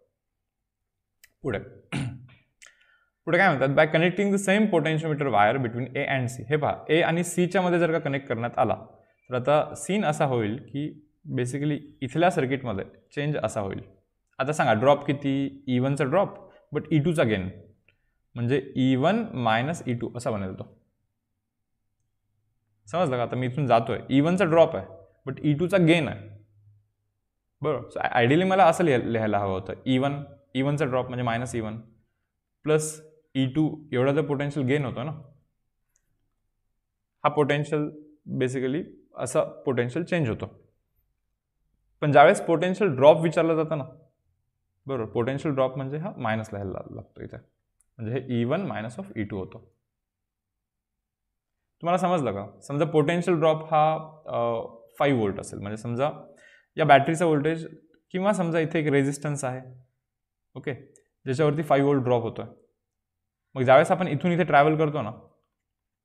पुढे पुढे काय म्हणतात by connecting the same potentiometer wire between A and C हे पहा ए आणि सीच्या मध्ये जर का कनेक्ट करण्यात आला तर आता सीन असा होईल की बेसिकली इथल्या सर्किटमध्ये चेंज असा होईल आता सांगा ड्रॉप किती ई वनचा ड्रॉप बट ई टूचा गेन म्हणजे E one minus E two असा बनेल तो समजलं का आता मी इथून जातो e आहे ई वनचा ड्रॉप आहे बट ई टूचा गेन आहे बरोबर सो आयडियली मला असं लिहा लिहायला हवं होतं ई वन ई वनचा ड्रॉप म्हणजे minus E one plus E two एवढा जर पोटेन्शियल गेन होतो ना हा पोटेन्शियल बेसिकली असा पोटेन्शियल चेंज होतो पण ज्यावेळेस पोटेन्शियल ड्रॉप विचारला जातं ना बरोबर पोटेन्शियल ड्रॉप म्हणजे हा मायनस लिहायला लागतो इथे म्हणजे हे E one minus of E two होतो तुम्हाला समजलं का समजा पोटेन्शियल ड्रॉप हा फाईव्ह वोल्ट असेल म्हणजे समजा या बॅटरीचा व्होल्टेज किंवा समजा इथे एक रेझिस्टन्स आहे ओके ज्याच्यावरती फाईव्ह वोल्ट ड्रॉप होतो आहे मग ज्यावेळेस आपण इथून इथे ट्रॅव्हल करतो ना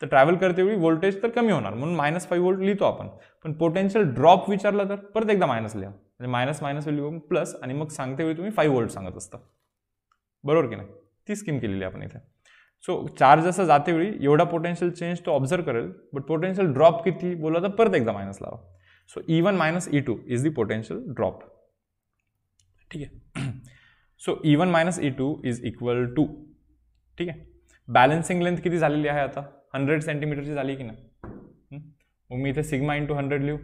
तर ट्रॅव्हल करतेवेळी व्होल्टेज तर कमी होणार म्हणून मायनस फाईव्ह वोल्ट लिहितो आपण पण पोटेन्शियल ड्रॉप विचारला तर परत एकदा मायनस लिहा म्हणजे मायनस मायनस लिहून प्लस आणि मग सांगतेवेळी तुम्ही फाईव्ह वोल्ट सांगत असता बरोबर की नाही ती स्कीम केलेली आपण इथे सो चार्ज असं जातेवेळी एवढा पोटेन्शियल चेंज तो ऑब्झर्व करेल बट पोटेन्शियल ड्रॉप किती बोलला तर परत एकदा मायनस लावा so E one minus E two is the potential drop ठीक आहे so E one minus E two is equal to ठीक आहे बॅलन्सिंग लेंथ किती झालेली आहे आता हंड्रेड सेंटीमीटरची झाली की नाही मग मी इथे सिग्मा टू हंड्रेड लिहू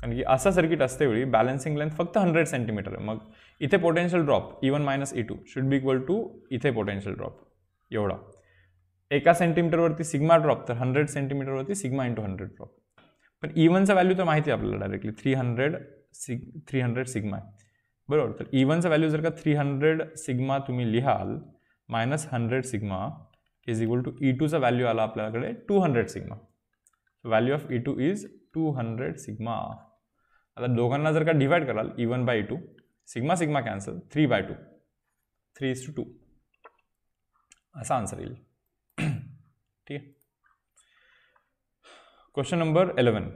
कारण की असं सर्किट असते वेळी बॅलन्सिंग लेंथ फक्त हंड्रेड सेंटीमीटर मग इथे potential drop E one minus E two should be equal to इथे पोटेन्शियल ड्रॉप एवडा एक सेंटीमीटर वरती सिग्मा ड्रॉप तो हंड्रेड सेंटीमीटर वरती sigma into hundred drop per E one इव्हनचा वैल्यू तो महत्ति है अपना डायरेक्टली थ्री हंड्रेड सिग थ्री हंड्रेड सिग्मा बरबर तो ईवन का वैल्यू जर का थ्री हंड्रेड सिग्मा तुम्हें लिहाल minus hundred sigma is equal to E two value आला अपने आपल्याकडे two hundred sigma value of E two is two hundred sigma आता दोगा जर का डिवाइड कराल E one by two sigma sigma cancel three by two three is two two असा answer येईल ठीक question number eleven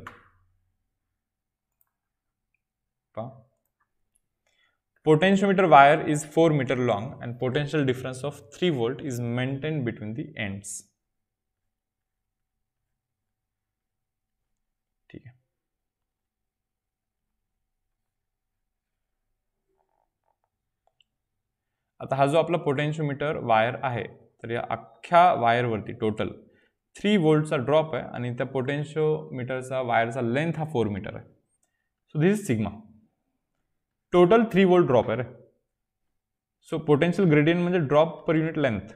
potentiometer wire is four metre long and potential difference of three volt is maintain between आता हा जो आपला potentiometer wire आहे तो यह अख्ख्या वायर वरती टोटल थ्री वोल्टचा ड्रॉप आहे आणि त्या वायर का लेंथ हा फोर मीटर है so this is sigma total three volt drop है रे सो पोटेन्शियल ग्रेडियंट मे drop per unit length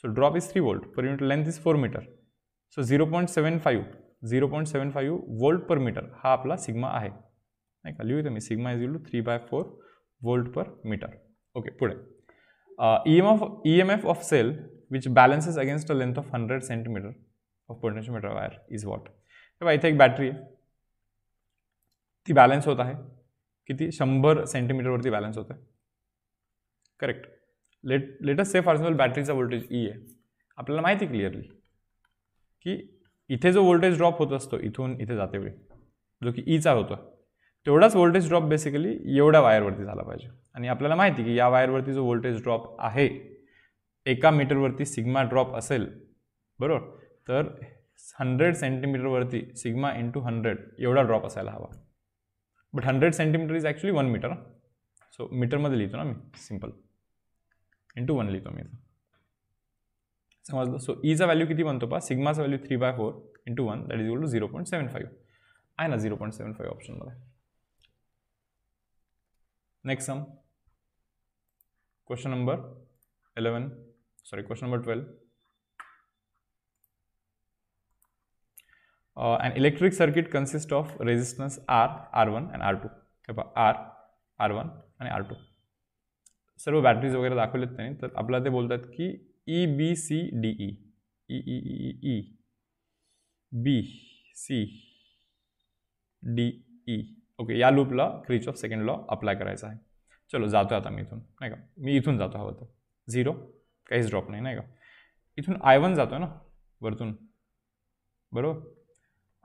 so drop is three volt per unit length is four metre so zero point seven five zero point seven five volt per metre हा अपला sigma है नहीं का तो मैं sigma is to three by four volt per metre okay E M of E M F of cell which balances against a length of 100 centimeter of potentiometer wire is what तेव्हा इथे एक battery आहे ती balance होत आहे किती शंभर सेंटीमीटरवरती balance होत आहे correct let let's say for example बॅटरीचा व्होल्टेज ई आहे आपल्याला माहिती क्लिअरली की इथे जो व्होल्टेज ड्रॉप होत असतो इथून इथे जाते वेळी जो की ईचा e होतो तेवढाच व्होल्टेज ड्रॉप बेसिकली एवढ्या वायरवरती झाला पाहिजे आणि आपल्याला माहिती की या वायरवरती जो व्होल्टेज ड्रॉप आहे एका मीटरवरती सिग्मा ड्रॉप असेल बरोबर तर हंड्रेड सेंटीमीटरवरती सिग्मा इंटू हंड्रेड एवढा ड्रॉप असायला हवा but hundred centimetre is actually one metre so मीटरमध्ये लिहितो ना मी सिम्पल इंटू वन लिहितो मी समजलं सो ईचा e व्हॅल्यू किती बनतो पा सिग्माचा value three by four into one that is equal to zero point seven five आहे ना झिरो पॉईंट सेवन फाईव्ह ऑप्शनमध्ये next sum question number eleven sorry question number 12 uh, an electric circuit consists of resistance r r1 and r2 r r1 and R two सर्व batteries वगैरह दाखिल नहीं तो अपना बोलता बोलतात E B C D E E E E E B C D E okay या लूपला Kirchhoff's of second law apply कराए चलो जो आता मैं इतना नहीं का मैं इतना जो हवं तो जीरो काहीच ड्रॉप नाही नाही का इथून आय वन जातो ना वरतून बरोबर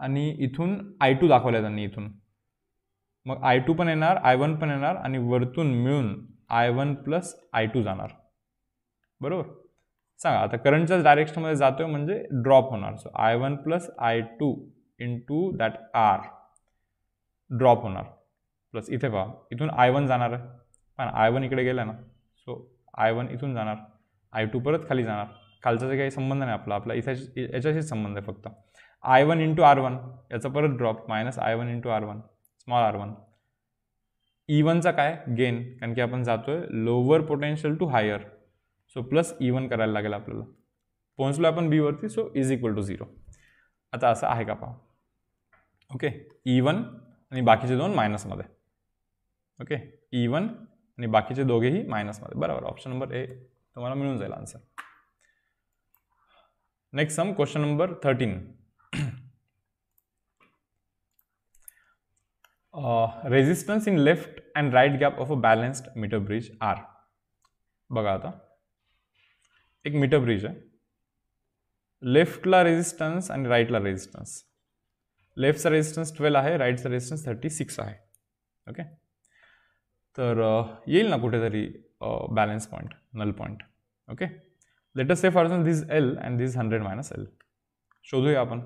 आणि इथून आय टू आहे त्यांनी इथून मग आय टू पण येणार आय वन पण येणार आणि वरतून मिळून I one plus I two जाणार बरोबर सांगा आता करंटच्याच डायरेक्शनमध्ये जातोय म्हणजे ड्रॉप होणार so I one plus I two in to that R drop होणार प्लस इथे पहा इथून आय वन जाणार आहे पण आय वन इकडे गेला ना सो आय वन इथून जाणार आय टू परत खाली जाणार खालचा जे काही संबंध नाही आपला आपला इथे याच्याशीच संबंध आहे फक्त I one into R one याचा परत drop minus I one into R one small R one E वनचा काय गेन कारण की आपण जातो आहे lower potential to higher so plus E one करायला लागेल आपल्याला पोहोचलो आपण बीवरती so is equal to zero आता असं आहे का पहा ओके ई वन आणि बाकीचे दोन मायनसमध्ये ओके ई वन आणि बाकीचे दोघेही मायनसमध्ये बरोबर ऑप्शन नंबर ए तुम्हाला मिळून जाईल answer next sum question number thirteen resistance in left and right gap of a balanced metre bridge R बगा था एक मीटर ब्रिज आहे लेफ्टला रेझिस्टन्स आणि राईटला रेझिस्टन्स लेफ्टचा रेजिस्टेंस ट्वेल्व आहे राईटचा रेजिस्टेंस थर्टी सिक्स है ओके तो ये ना कुछ तरी uh, balance point, null point. Okay. Let us say for example this is L and this is 100 minus L. शोधू happen.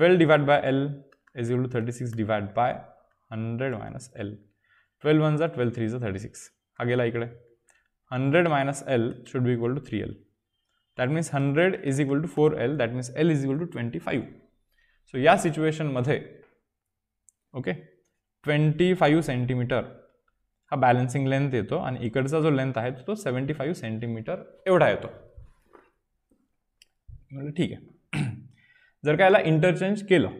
12 divided by L is equal to 36 divided by 100 minus L. 12 ones are 12 threes are 36. Again, इकडे 100 minus L should be equal to 3L. That means 100 is equal to 4L. That means L is equal to 25. So yeah, situation madhe. okay 25 centimeter. हा balancing length येतो आणि इकडचा जो length आहे तो seventy five centimetre एवढा येतो म्हणजे ठीक आहे जर का याला इंटरचेंज केलं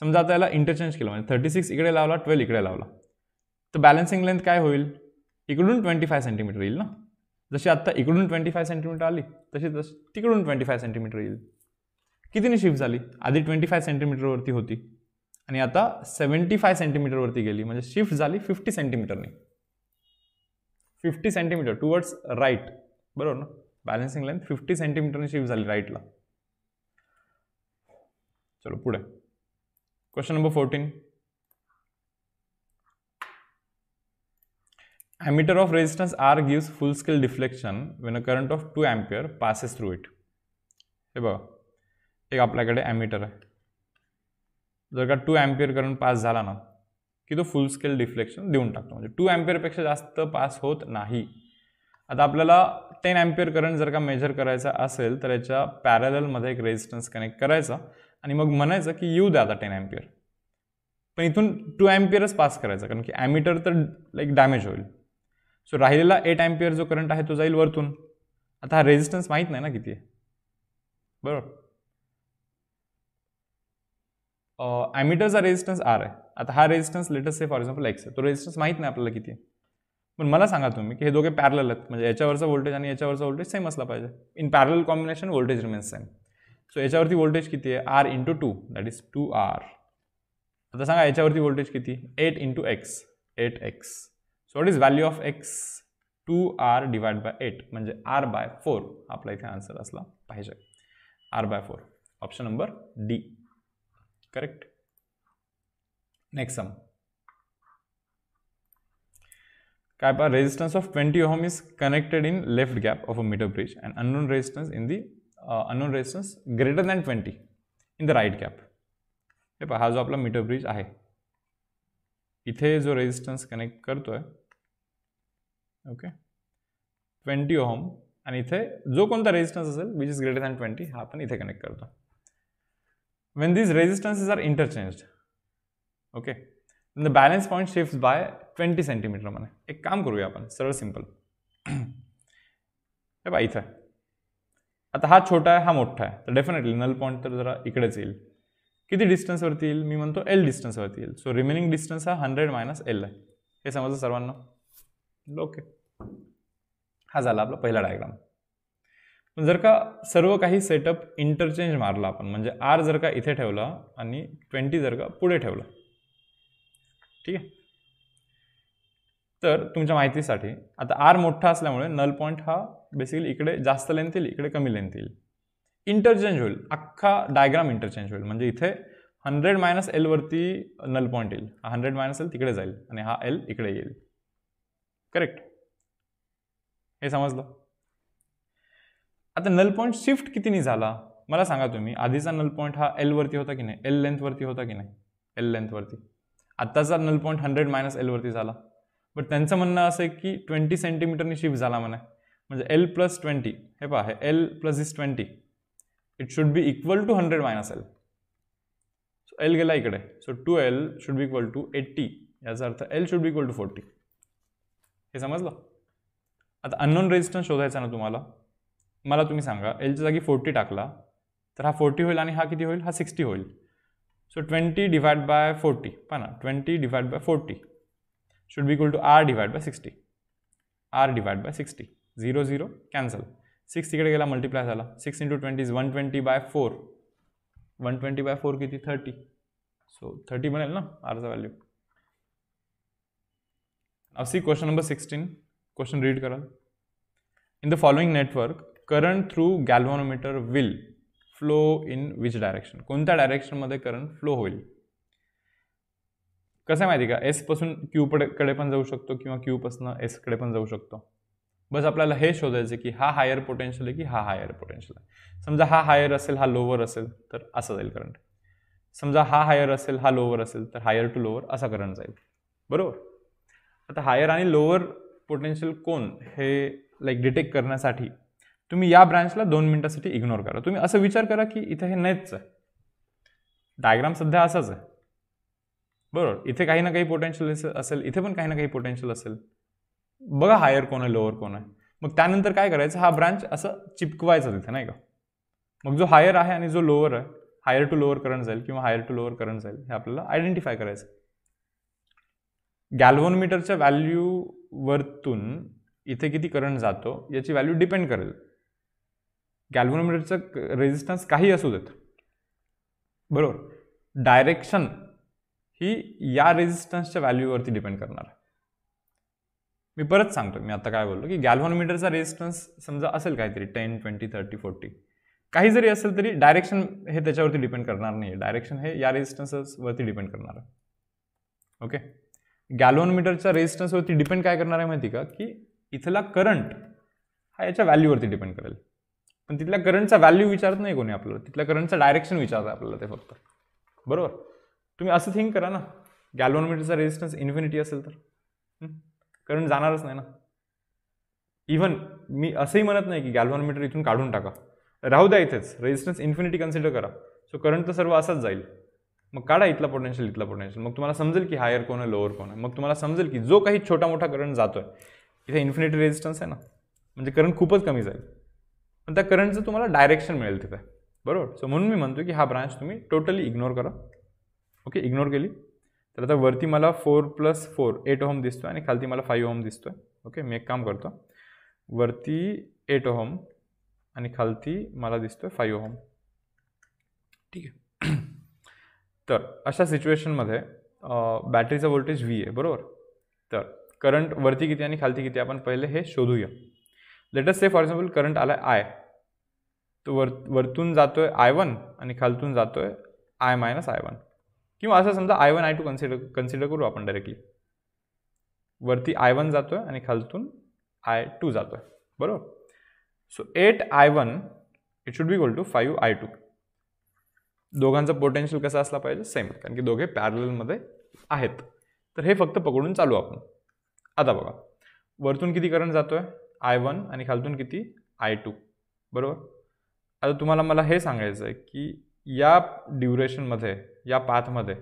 समजा आता याला इंटरचेंज केलं म्हणजे थर्टी सिक्स इकडे लावला ट्वेल्व इकडे लावला तर बॅलन्सिंग लेंथ काय होईल इकडून ट्वेंटी फाय सेंटीमीटर येईल ना जशी आत्ता इकडून ट्वेंटी फाय सेंटीमीटर आली तशी तशी तिकडून ट्वेंटी फाय सेंटीमीटर येईल कितीने शिफ्ट झाली आधी ट्वेंटी फाय सेंटीमीटरवरती होती आणि आता सेवन्टी फाय सेंटीमीटरवरती गेली म्हणजे शिफ्ट झाली फिफ्टी सेंटीमीटरने फिफ्टी सेंटीमीटर टुवर्ड्स राईट बरोबर ना बॅलन्सिंग लेंथ फिफ्टी सेंटीमीटरने शिफ्ट झाली राईटला चलो पुढे question number fourteen ammeter of resistance R gives full scale deflection when a current of two ampere passes through it हे बघा एक आपल्याकडे ॲमिटर आहे जर का टू ॲम्पियर करंट पास झाला ना की तो फुल स्केल डिफ्लेक्शन देऊन टाकतो म्हणजे टू अँपियरपेक्षा जास्त पास होत नाही आता आपल्याला टेन एम्पियर करंट जर का मेजर करायचा असेल तर याच्या पॅरलमध्ये एक रेजिस्टन्स कनेक्ट करायचा आणि मग म्हणायचं की येऊ द्या आता टेन अँपियर पण इथून टू अँपियरच पास करायचा कारण की ॲमिटर तर लाईक डॅमेज होईल सो राहिलेला एट अँपियर जो करंट आहे तो जाईल वरतून आता हा रेजिस्टन्स माहीत नाही ना किती आहे बरोबर ॲमिटरचा रेजिस्टन्स आर आहे आता हा resistance let's say for example X आहे तो रेजिस्टन्स माहीत नाही आपल्याला किती पण मला सांगा तुम्ही की हे दोघे पॅरल आहेत म्हणजे याच्यावरचा वोल्टेज आणि याच्यावरचा वोल्टेज सेम असला पाहिजे in parallel combination voltage remains same so याच्यावरती वोल्टेज किती आहे R into two that is two R आता सांगा याच्यावरती वोल्टेज किती eight into X eight X so what is value of X two R divide by eight म्हणजे R by four आपला इथे आन्सर असला पाहिजे R by four option number D correct next sum kappa resistance of 20 ohm is connected in left gap of a meter bridge and unknown resistance in the uh, unknown resistance greater than 20 in the right gap हा जो आपला metre bridge आहे इथे जो resistance connect करतोय okay twenty ohm आणि इथे जो कोणता रेजिस्टन्स असेल which is greater than twenty हा आपण इथे कनेक्ट करतो When these resistances are interchanged, okay, then the balance point shifts by 20 centimetre म्हणे एक काम करूया आपण सरळ सिंपल हे बा इथं आता हा छोटा आहे हा मोठा आहे तर डेफिनेटली नल पॉईंट तर जरा इकडेच येईल किती डिस्टन्सवरती येईल मी म्हणतो एल डिस्टन्सवरती येईल सो रिमेनिंग डिस्टन्स हा हंड्रेड मायनस एल आहे हे समजलं सर्वांना ओके हा झाला आपला पहिला डायग्राम जर का सर्व काही सेटअप इंटरचेंज मारला आपण म्हणजे आर जर का इथे ठेवला आणि ट्वेंटी जर का पुढे ठेवला ठीक आहे तर तुमच्या माहितीसाठी आता आर मोठा असल्यामुळे नल पॉईंट हा बेसिकली इकडे जास्त लेंथ येईल इकडे कमी लेंथ येईल इंटरचेंज होईल अख्खा डायग्राम इंटरचेंज होईल म्हणजे इथे हंड्रेड मायनस एलवरती नल पॉईंट येईल हा हंड्रेड मायनस एल तिकडे जाईल आणि हा एल इकडे येईल करेक्ट हे समजलं आता नल पॉईंट शिफ्ट कितीनी झाला मला सांगा तुम्ही आधीचा नल पॉईंट हा एलवरती होता की नाही एल लेंथवरती होता की नाही एल लेंथवरती आत्ताचा नल पॉईंट हंड्रेड मायनस एलवरती झाला बट त्यांचं म्हणणं असं आहे की ट्वेंटी सेंटीमीटरनी शिफ्ट झाला म्हणा म्हणजे एल प्लस ट्वेंटी हे पहा हे L plus is twenty it should be equal to hundred minus L so L गेला इकडे so two L should be equal to eighty याचा अर्थ L should be equal to forty हे समजलं आता अननोन रेजिस्टन्स शोधायचा ना तुम्हाला मला तुम्ही सांगा एलच्या जागी फोर्टी टाकला तर हा फोर्टी होईल आणि हा किती होईल हा सिक्स्टी होईल so twenty divide by forty ना twenty divide by forty should be equal to R divide by sixty R divide by sixty zero zero cancel six तिकडे गेला मल्टिप्लाय झाला six into twenty is one twenty by four one twenty by four किती thirty so thirty बनेल ना आरचा value असी question number sixteen question read कराल in the following network current through galvanometer will flow in which direction कोणत्या डायरेक्शनमध्ये current flow होईल कसं आहे माहिती का एसपासून क्यू कडे पण जाऊ शकतो किंवा क्यूपासून एसकडे पण जाऊ शकतो बस आपल्याला हे शोधायचं की हा हायर पोटेन्शियल आहे की हा हायर पोटेन्शियल आहे समजा हा हायर असेल हा लोवर असेल तर असं जाईल करंट समजा हा हायर असेल हा लोवर असेल तर हायर टू लोवर असा करंट जाईल बरोबर आता हायर आणि लोवर पोटेन्शियल कोण हे लाईक डिटेक्ट करण्यासाठी तुम्ही या ब्रँचला दोन मिनिटासाठी इग्नोर करा तुम्ही असं विचार करा की इथे हे नाहीच आहे डायग्राम सध्या असाच आहे बरोबर इथे काही ना काही पोटेन्शियल असेल इथे पण काही ना काही पोटेन्शियल असेल बघा हायर कोण आहे लोअर कोण आहे मग त्यानंतर काय करायचं हा ब्रांच असं चिपकवायचा तिथे नाही का मग जो हायर आहे आणि जो लोअर आहे हायर टू लोअर करंट जाईल किंवा हायर टू लोअर करंट जाईल हे आपल्याला आयडेंटिफाय करायचं गॅल्वोनमीटरच्या वरतून इथे किती करंट जातो याची व्हॅल्यू डिपेंड करेल गॅल्व्हनोमीटरचं रेझिस्टन्स काही असू देत बरोबर डायरेक्शन ही या रेझिस्टन्सच्या व्हॅल्यूवरती डिपेंड करणार मी परत सांगतो मी आता काय बोललो की गॅल्व्हनोमीटरचा रेझिस्टन्स समजा असेल काहीतरी टेन ट्वेंटी थर्टी फोर्टी काही जरी असेल तरी डायरेक्शन हे त्याच्यावरती डिपेंड करणार नाही डायरेक्शन हे या रेजिस्टन्सवरती डिपेंड करणार आहे ओके गॅल्व्हनोमीटरच्या रेझिस्टन्सवरती डिपेंड काय करणार आहे माहिती का की इथला करंट हा याच्या व्हॅल्यूवरती डिपेंड करेल पण तिथल्या करंटचा व्हॅल्यू विचारत नाही कोणी आपल्याला तिथल्या करंटचं डायरेक्शन विचारतं आपल्याला ते फक्त बरोबर तुम्ही असं थिंक करा ना गॅलोनोमीटरचा रेजिस्टन्स इन्फिनिटी असेल तर करंट जाणारच नाही ना इव्हन मी असंही म्हणत नाही की गॅल्वनमीटर इथून काढून टाका राहू द्या इथेच रेजिस्टन्स इन्फिनिटी कन्सिडर करा सो करंट तर सर्व असाच जाईल मग काढा इथला पोटेन्शियल इथला पोटेन्शियल मग तुम्हाला समजेल की हायर कोण आहे लोअर कोण आहे मग तुम्हाला समजेल की जो काही छोटा मोठा करंट जातो आहे इथे इन्फिनिटी रेजिस्टन्स आहे ना म्हणजे करंट खूपच कमी जाईल पण त्या करंटचं तुम्हाला डायरेक्शन मिळेल तिथे बरोबर सो म्हणून मी म्हणतो की हा ब्रांच तुम्ही टोटली इग्नोर करा ओके इग्नोर केली तर आता वरती मला four plus four eight ohm दिसतो आणि खालती मला फाईव्ह होम दिसतो आहे ओके मी एक काम करतो वरती एट होम आणि खालती मला दिसतो आहे फाईव्ह होम ठीक आहे तर अशा सिच्युएशनमध्ये बॅटरीचा व्होल्टेज व्ही आहे बरोबर तर करंट वरती किती आणि खालती किती आपण पहिले हे शोधूया let's say for example current आला आय तो वर वरतून जातो आहे आय वन आणि खालतून जातो आहे आय मायनस आय वन किंवा असं समजा I one I two consider consider करू आपण डायरेक्टली वरती आय वन जातो आहे आणि खालतून आय टू जातो आहे बरोबर so eight I one it should be equal to five I two दोघांचा पोटेन्शियल कसा असला पाहिजे सेम कारण की दोघे पॅरलमध्ये आहेत तर हे फक्त पकडून चालू आपण आता बघा वरतून किती करंट जातो आहे आय वन आणि खालतून किती आय टू बरोबर आता तुम्हाला मला हे सांगायचं आहे की या ड्युरेशनमध्ये या पाथमध्ये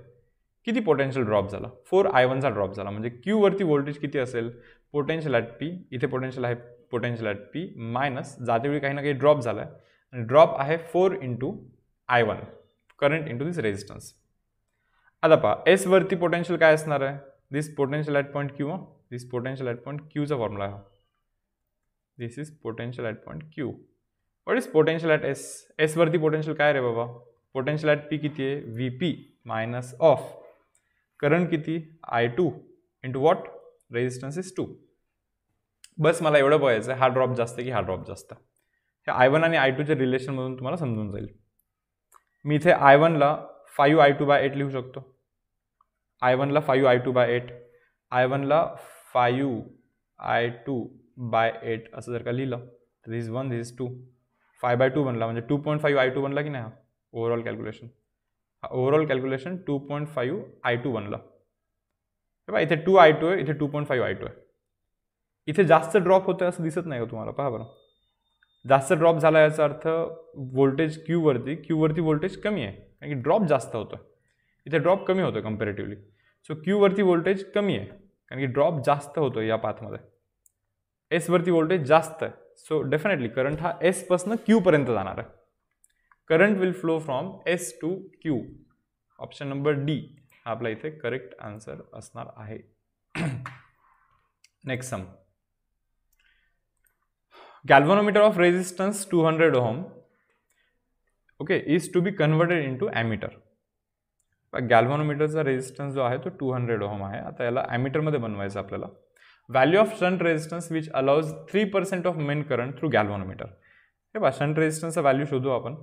किती पोटेन्शियल ड्रॉप झाला फोर आय वनचा ड्रॉप झाला म्हणजे क्यूवरती वोल्टेज किती असेल पोटेन्शियल ॲट पी इथे पोटेन्शियल आहे पोटेन्शियल ॲट पी मायनस जातेवेळी काही ना काही ड्रॉप झाला आहे आणि ड्रॉप आहे four into I one current into this resistance आता पहा एसवरती पोटेन्शियल काय असणार आहे this potential at point Q this potential at point क्यूचा फॉर्म्युला आहे this is potential at point Q what is potential at S एसवरती पोटेन्शियल काय रे बाबा पोटेन्शियल ॲट पी किती आहे V P minus of current किती I two into what resistance is two बस मला एवढं बघायचं हा ड्रॉप जास्त की हा ड्रॉप जास्त हे आय वन आणि आय टूच्या रिलेशनमधून तुम्हाला समजून जाईल मी इथे आय वनला five I two by eight लिहू शकतो आय वनला five I two by eight I वनला five I two by eight असं जर का लिहिलं तर is one is two five by two बनला म्हणजे two point five I two बनला की नाही हा ओव्हरऑल कॅल्क्युलेशन हा overall calculation two point five I two बनला हे बा इथे टू आय टू आहे इथे two point five I two आहे इथे जास्त ड्रॉप होतं असं दिसत नाही का तुम्हाला पहा बरं जास्त ड्रॉप झाला याचा अर्थ व्होल्टेज क्यूवरती क्यूवरती व्होल्टेज कमी आहे कारण की ड्रॉप जास्त होतो इथे ड्रॉप कमी होतो कम्पॅरेटिव्हली सो क्यूवरती व्होल्टेज कमी आहे कारण की ड्रॉप जास्त होतो या पाथमध्ये एसवरती व्होल्टेज जास्त आहे सो डेफिनेटली करंट हा एसपासनं क्यूपर्यंत जाणार आहे current will flow from S to Q option number D हा आपला इथे करेक्ट आन्सर असणार आहे next sum galvanometer of resistance two hundred ohm okay is to be converted into ammeter गॅल्वनोमीटरचा रेजिस्टन्स जो आहे तो टू हंड्रेड ओहम आहे आता याला ॲमिटरमध्ये बनवायचं आपल्याला value of of shunt which which three percent of main current through galvanometer. हे बा शंट रेजिस्टन्सचा व्हॅल्यू शोधू आपण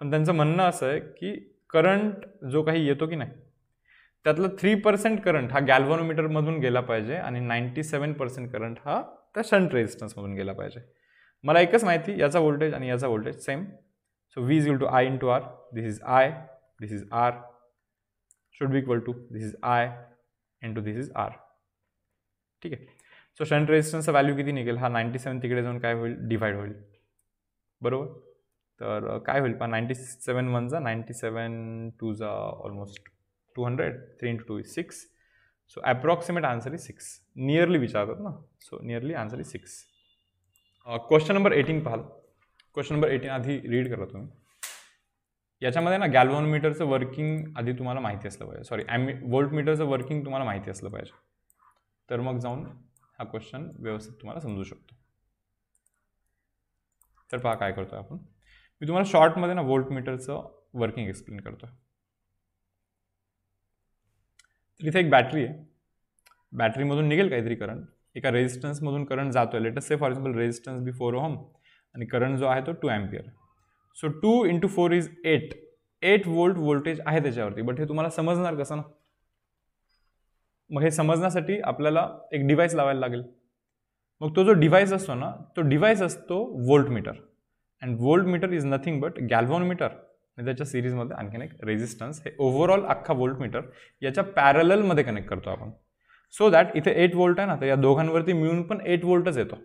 पण त्यांचं म्हणणं असं आहे की करंट जो काही येतो की नाही त्यातलं थ्री पर्सेंट करंट हा गॅल्व्हनोमीटरमधून गेला पाहिजे आणि नाईन्टी सेवन पर्सेंट करंट हा त्या शंट रेजिस्टन्समधून गेला पाहिजे मला एकच माहिती याचा वोल्टेज आणि याचा voltage same so V is equal to I into R this is I this is R should be equal to this is I into this is R ठीक आहे सो शंट रेजिस्टन्सचा व्हॅल्यू किती निघेल हा ninety सेवन तिकडे जाऊन काय होईल divide होईल बरोबर तर काय होईल पण नाईन्टी सेवन वन जा नाईन्टी सेवन टू जा almost two hundred three into two is six so approximate answer is six nearly विचारतात ना so nearly answer is six question number eighteen पाहाल क्वेश्चन नंबर एटीन आधी रीड करा तुम्ही याच्यामध्ये ना मीटरचं वर्किंग आधी तुम्हाला माहिती असलं पाहिजे सॉरी ॲमी वोल्टमीटरचं वर्किंग तुम्हाला माहिती असलं पाहिजे तर मग जाऊन हा क्वेश्चन व्यवस्थित तुम्हाला समजू शकतो तर पहा काय करतो आपण मी तुम्हाला शॉर्टमध्ये ना वोल्ट मीटरचं वर्किंग एक्सप्लेन करतो तर इथे एक बॅटरी आहे बॅटरीमधून निघेल काहीतरी करंट एका रेजिस्टन्समधून करंट जातो आहे let's say for example resistance be four ohm आणि करंट जो आहे तो two ampere so two into four is eight eight volt voltage आहे त्याच्यावरती बट हे तुम्हाला समजणार कसं ना मग हे समजण्यासाठी आपल्याला एक डिव्हाइस लावायला लागेल मग तो जो डिव्हाइस असतो ना तो डिव्हाइस असतो voltmeter and voltmeter is nothing but meter आणि त्याच्या सिरीजमध्ये आणखीन एक रेजिस्टन्स हे ओव्हरऑल अख्खा वोल्टमीटर याच्या पॅरललमध्ये कनेक्ट करतो आपण सो दॅट इथे एट वोल्ट आहे ना तर या दोघांवरती मिळून पण एट वोल्टच येतो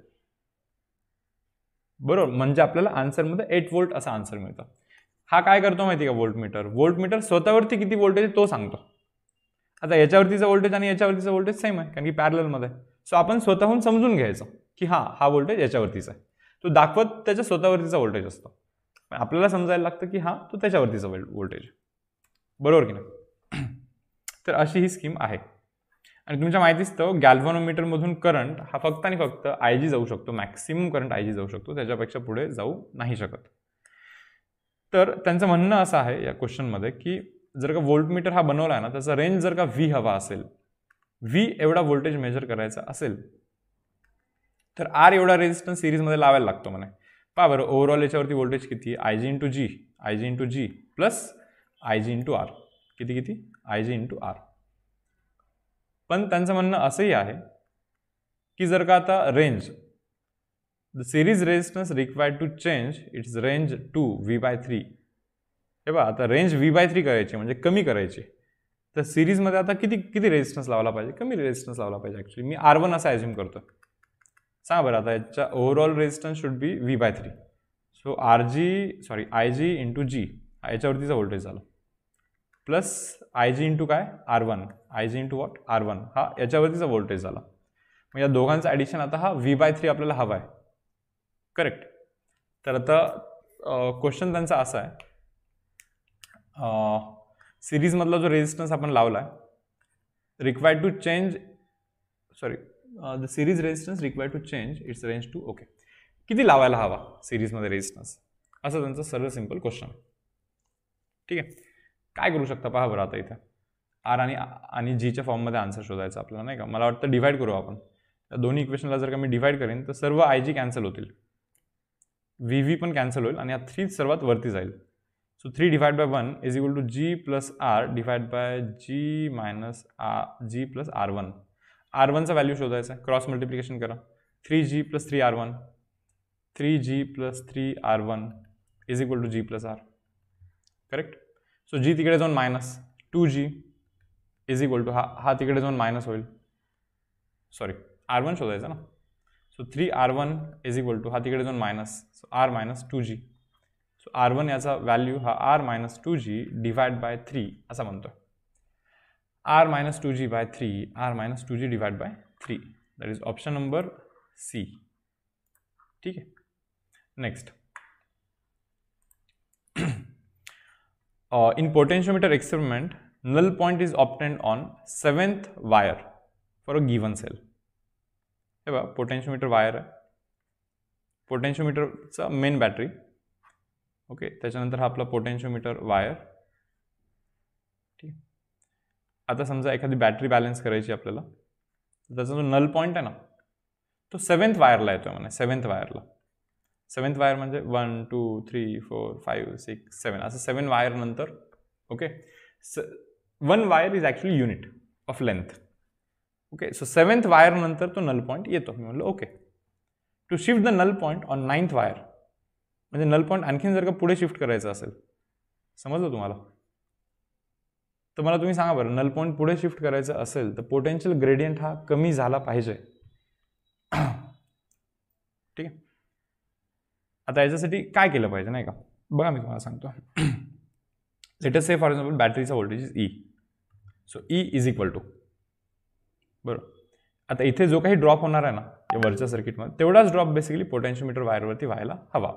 बरोबर म्हणजे आपल्याला आन्सरमध्ये एट वोल्ट असा आन्सर मिळतो हा काय करतो माहिती का वोल्टमीटर वोल्टमीटर स्वतःवरती किती वोल्टेज तो सांगतो आता याच्यावरतीचा व्होल्टेज आणि याच्यावरतीचा व्होल्टेज सेम आहे कारण की पॅरलमध्ये सो आपण स्वतःहून समजून घ्यायचं की हां हा व्होल्टेज याच्यावरतीचा आहे तो दाखवत त्याच्या स्वतःवरतीचा व्होल्टेज असतो आपल्याला समजायला लागतं की हा तो त्याच्यावरतीचा व्होल्टेज बरोबर की नाही तर अशी ही स्कीम आहे आणि तुमच्या माहितीच तो गॅल्व्हनोमीटरमधून करंट हा फक्त आणि फक्त आय जी जाऊ शकतो मॅक्सिमम करंट आय जी जाऊ शकतो त्याच्यापेक्षा पुढे जाऊ नाही शकत तर त्यांचं म्हणणं असं आहे या क्वेश्चनमध्ये की जर का व्होल्टमीटर हा बनवला आहे ना त्याचा रेंज जर का व्ही हवा असेल व्ही एवढा व्होल्टेज मेजर करायचा असेल तर आर एवढा रेजिस्टन्स सिरीजमध्ये लावायला लागतो म्हणे पा बरं ओव्हरऑल याच्यावरती व्होल्टेज किती I G into G I G into G plus I G into R किती किती आय जी इंटू आर पण त्यांचं म्हणणं असंही आहे की जर का आता range the series resistance required to change its range to V by three हे बघा आता रेंज व्ही बाय थ्री करायची म्हणजे कमी करायची तर सिरीजमध्ये आता किती किती रेजिस्टन्स लावला पाहिजे कमी रेजिस्टन्स लावला पाहिजे ॲक्च्युली मी आर वन असं ॲज्युम करतो सांगा बरं आता याचा overall resistance should be V by three so R G sorry I G into G याच्यावरतीचा व्होल्टेज झाला प्लस आय जी इंटू काय R one I G into what R one हा याच्यावरतीचा व्होल्टेज झाला मग या दोघांचा ॲडिशन आता हा व्ही बाय थ्री आपल्याला हवा आहे करेक्ट तर आता क्वेश्चन त्यांचा असा आहे सिरीजमधला जो रेजिस्टन्स आपण लावला आहे required to change sorry the series resistance require to change its range to okay किती लावायला हवा सिरीजमध्ये रेजिस्टन्स असं त्यांचं सर्व सिम्पल क्वेश्चन ठीक आहे काय करू शकता पहा बरं आता इथं आर आणि आणि जीच्या फॉर्ममध्ये आन्सर शोधायचा आपल्याला नाही का मला वाटतं डिव्हाइड करू आपण दोन्ही इक्वेशनला जर का मी डिव्हाइड करेन तर सर्व आय जी कॅन्सल होतील व्ही व्ही पण कॅन्सल होईल आणि हा थ्री सर्वात वरती जाईल divide by one is equal to G plus R divide by G minus R G plus R one R one सा वैल्यू शोधा है क्रॉस मल्टीप्लिकेशन करा G plus three R one three G plus three R one is equal to G plus R correct so G तिकडे जाऊन minus two G is equal to हा हा तिकडे जाऊन मायनस होईल सॉरी आर वन शोधायचा ना so three R one is equal to हा तिकडे जाऊन minus so R minus two G so R one याचा व्हॅल्यू हा R minus two G divide by three असा म्हणतो R minus two G by three R minus two G divide by three that is option number C ठीक आहे next in potentiometer experiment null point is obtained on seventh wire for a given sale हे बघा potentiometer wire आहे पोटेन्शियोमीटरचा main battery okay त्याच्यानंतर हा आपला potentiometer wire ठीक आता समजा एखादी बॅटरी बॅलन्स करायची आपल्याला त्याचा जो नल पॉईंट आहे ना तो सेवन्थ वायरला येतो आहे म्हणे सेवन्थ वायरला सेवन्थ वायर म्हणजे one two three four five six seven असं सेवन वायर नंतर ओके स one wire is actually unit of length okay so seventh wire नंतर तो नल पॉईंट येतो मी म्हणलो okay to shift the null point on ninth wire म्हणजे null point आणखीन जर का पुढे शिफ्ट करायचं असेल समजलं तुम्हाला तर मला तुम्ही सांगा बरं नल पॉईंट पुढे शिफ्ट करायचं असेल तर पोटेन्शियल ग्रेडियंट हा कमी झाला पाहिजे ठीक आहे आता याच्यासाठी काय केलं पाहिजे नाही का बघा मी तुम्हाला सांगतो लेटेस्ट से फॉर एक्झाम्पल बॅटरीचा voltage is E so E is equal to बरं आता इथे जो काही ड्रॉप होणार आहे ना या वरच्या सर्किटमध्ये तेवढाच ड्रॉप बेसिकली मीटर वायरवरती व्हायला हवा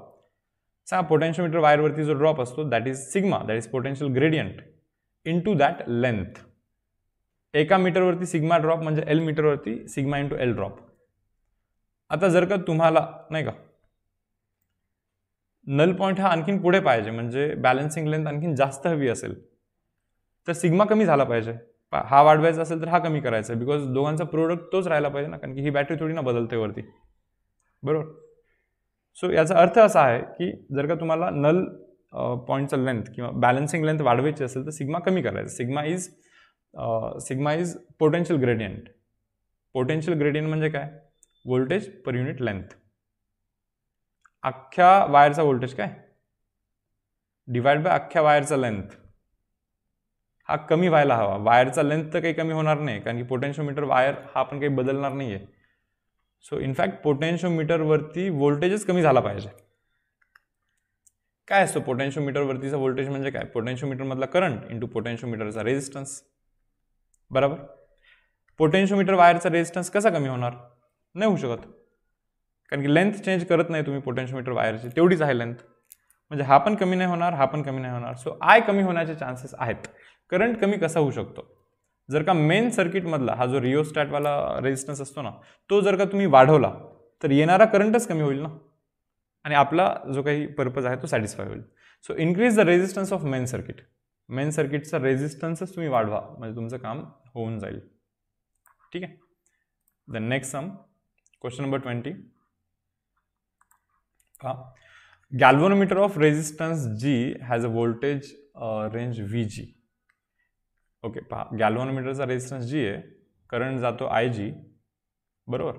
चा पोटेन्शियोमीटर वायरवरती जो ड्रॉप असतो that is sigma that is potential gradient in to that length एका मीटरवरती सिग्मा ड्रॉप म्हणजे एल मीटरवरती सिग्मा टू एल ड्रॉप आता जर का तुम्हाला नाही का नल पॉईंट हा आणखीन पुढे पाहिजे म्हणजे बॅलन्सिंग लेंथ आणखीन जास्त हवी असेल तर सिग्मा कमी झाला पाहिजे हा वाढवायचा असेल तर हा कमी करायचा बिकॉज दोघांचा प्रोडक्ट तोच राहिला पाहिजे ना कारण की ही बॅटरी थोडी ना बदलते वरती बरोबर सो याचा अर्थ असा आहे की जर का तुम्हाला नल पॉईंटचा लेंथ किंवा बॅलन्सिंग लेंथ वाढवायची असेल तर सिग्मा कमी करायचं sigma is sigma is potential gradient potential gradient म्हणजे काय व्होल्टेज पर युनिट लेंथ अख्ख्या वायरचा व्होल्टेज काय डिवाइड बाय अख्ख्या वायरचा लेंथ हा कमी व्हायला हवा वायरचा लेंथ तर काही कमी होणार नाही कारण की पोटेन्शियोमीटर वायर हा आपण काही बदलणार नाही आहे सो इनफॅक्ट वरती व्होल्टेजच कमी झाला पाहिजे काय असतो मीटरवरतीचा व्होल्टेज म्हणजे काय पोटेन्शिओमीटरमधला करंट इंटू मीटरचा रेजिस्टन्स बरोबर मीटर वायरचा रेजिस्टन्स कसा कमी होणार नाही होऊ शकत कारण की लेंथ चेंज करत नाही तुम्ही मीटर वायरची तेवढीच आहे लेंथ म्हणजे हा पण कमी नाही होणार हा पण कमी नाही होणार सो आय कमी होण्याचे चान्सेस आहेत करंट कमी कसा होऊ शकतो जर का मेन सर्किटमधला हा जो रिओस्टॅटवाला रेजिस्टन्स असतो ना तो जर का तुम्ही वाढवला तर येणारा करंटच कमी होईल ना आणि आपला जो काही पर्पज आहे तो सॅटिस्फाय होईल so increase the resistance of main circuit main सर्किटचा रेजिस्टन्सच तुम्ही वाढवा म्हणजे तुमचं काम होऊन जाईल ठीक आहे the next sum question number twenty हा galvanometer of resistance G has a voltage range V G okay पहा मीटरचा रेजिस्टन्स जी आहे करंट जातो आय जी बरोबर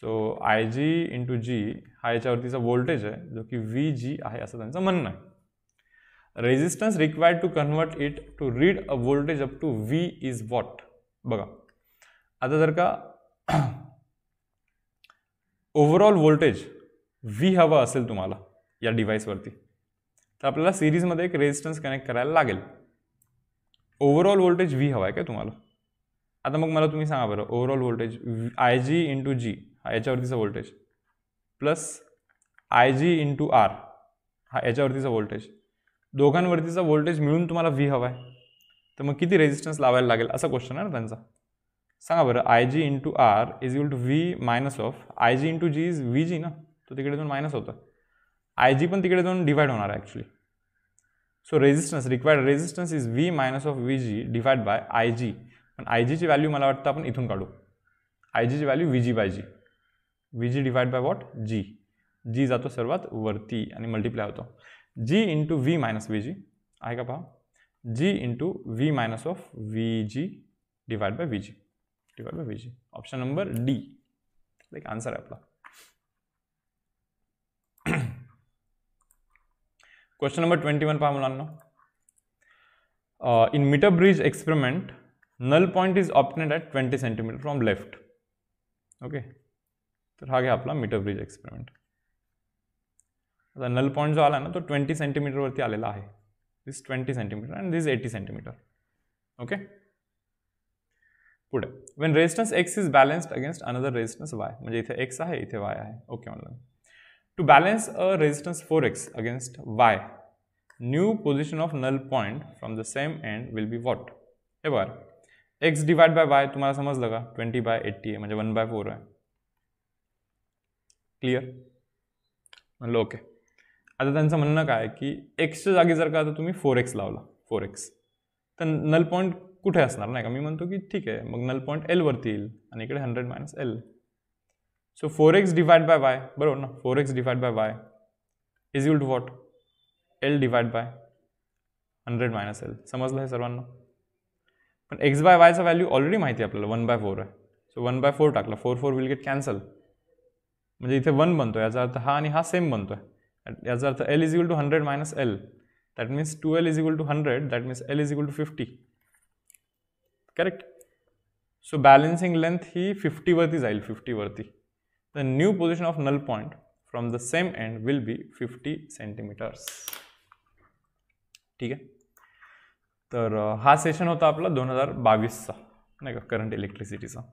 so I G into G हा याच्यावरतीचा व्होल्टेज आहे जो की व्ही जी आहे असं त्यांचं म्हणणं आहे resistance required to convert it to read a voltage up to V is what बघा आता जर का ओव्हरऑल व्होल्टेज व्ही हवा असेल तुम्हाला या डिव्हाइसवरती तर आपल्याला सिरीजमध्ये एक रेजिस्टन्स कनेक्ट करायला लागेल ओव्हरऑल व्होल्टेज व्ही हवा आहे का तुम्हाला आता मग मला तुम्ही सांगा बरं overall voltage I G into G हा याच्यावरतीचा voltage plus I G into R हा याच्यावरतीचा व्होल्टेज दोघांवरतीचा व्होल्टेज मिळून तुम्हाला व्ही हवा आहे तर मग किती रेजिस्टन्स लावायला लागेल असा क्वेश्चन आहे ना त्यांचा सांगा बरं I G into R is equal to V minus of I G into G is V G ना तो तिकडे जाऊन मायनस होतं आय जी पण तिकडे जाऊन डिवाईड होणार आहे actually so resistance required resistance is V minus of V G divide by I G पण आय जीची व्हॅल्यू मला वाटतं आपण इथून काढू आय जीची value V G by G V G divide by what G G जातो सर्वात वरती आणि मल्टिप्लाय होतो G into V minus V G आहे का पहा G into V minus of V G divide by V G divide by V G option number D like answer आहे आपला क्वेश्चन नंबर ट्वेंटी वन पाला in metre bridge experiment null point is opted at twenty centimetre from left okay तो हा गया आपला metre bridge experiment null point जो आला ना तो ट्वेंटी सेंटीमीटर वरती आज twenty centimetre and this eighty centimetre okay when resistance X is balanced against another resistance Y म्हणजे एक्स है इतने वाय है okay online to balance a resistance 4x against y, new position of null point from the same end will be what? ever x divide by y tumhara samajh laga 20 by 80 आहे 1 by 4 आहे clear म्हणलं okay आता त्यांचं म्हणणं ka hai ki x जर का आता ka four tumhi 4x lavla 4x तर नल पॉइंट कुठे असणार नाही का मी म्हणतो की ठीक आहे मग नल पॉईंट एलवरती येईल आणि इकडे hundred minus L so four X divide by Y बरोबर ना four X divide by Y is equal to what L divide by hundred minus L समजलं आहे सर्वांना पण एक्स बाय वायचा व्हॅल्यू ऑलरेडी माहिती आहे आपल्याला वन बाय फोर आहे सो वन बाय फोर टाकला four four will get cancel म्हणजे इथे वन बनतो याचा अर्थ हा आणि हा सेम बनतो आहे याचा अर्थ L is equal to hundred minus L that means two L is equal to hundred that means L is equal to fifty correct so balancing length ही फिफ्टीवरती जाईल फिफ्टीवरती The new position of null point from the same end will be 50 centimetres ठीक आहे तर हा session होता आपला दोन हजार बावीसचा नाही का करंट इलेक्ट्रिसिटीचा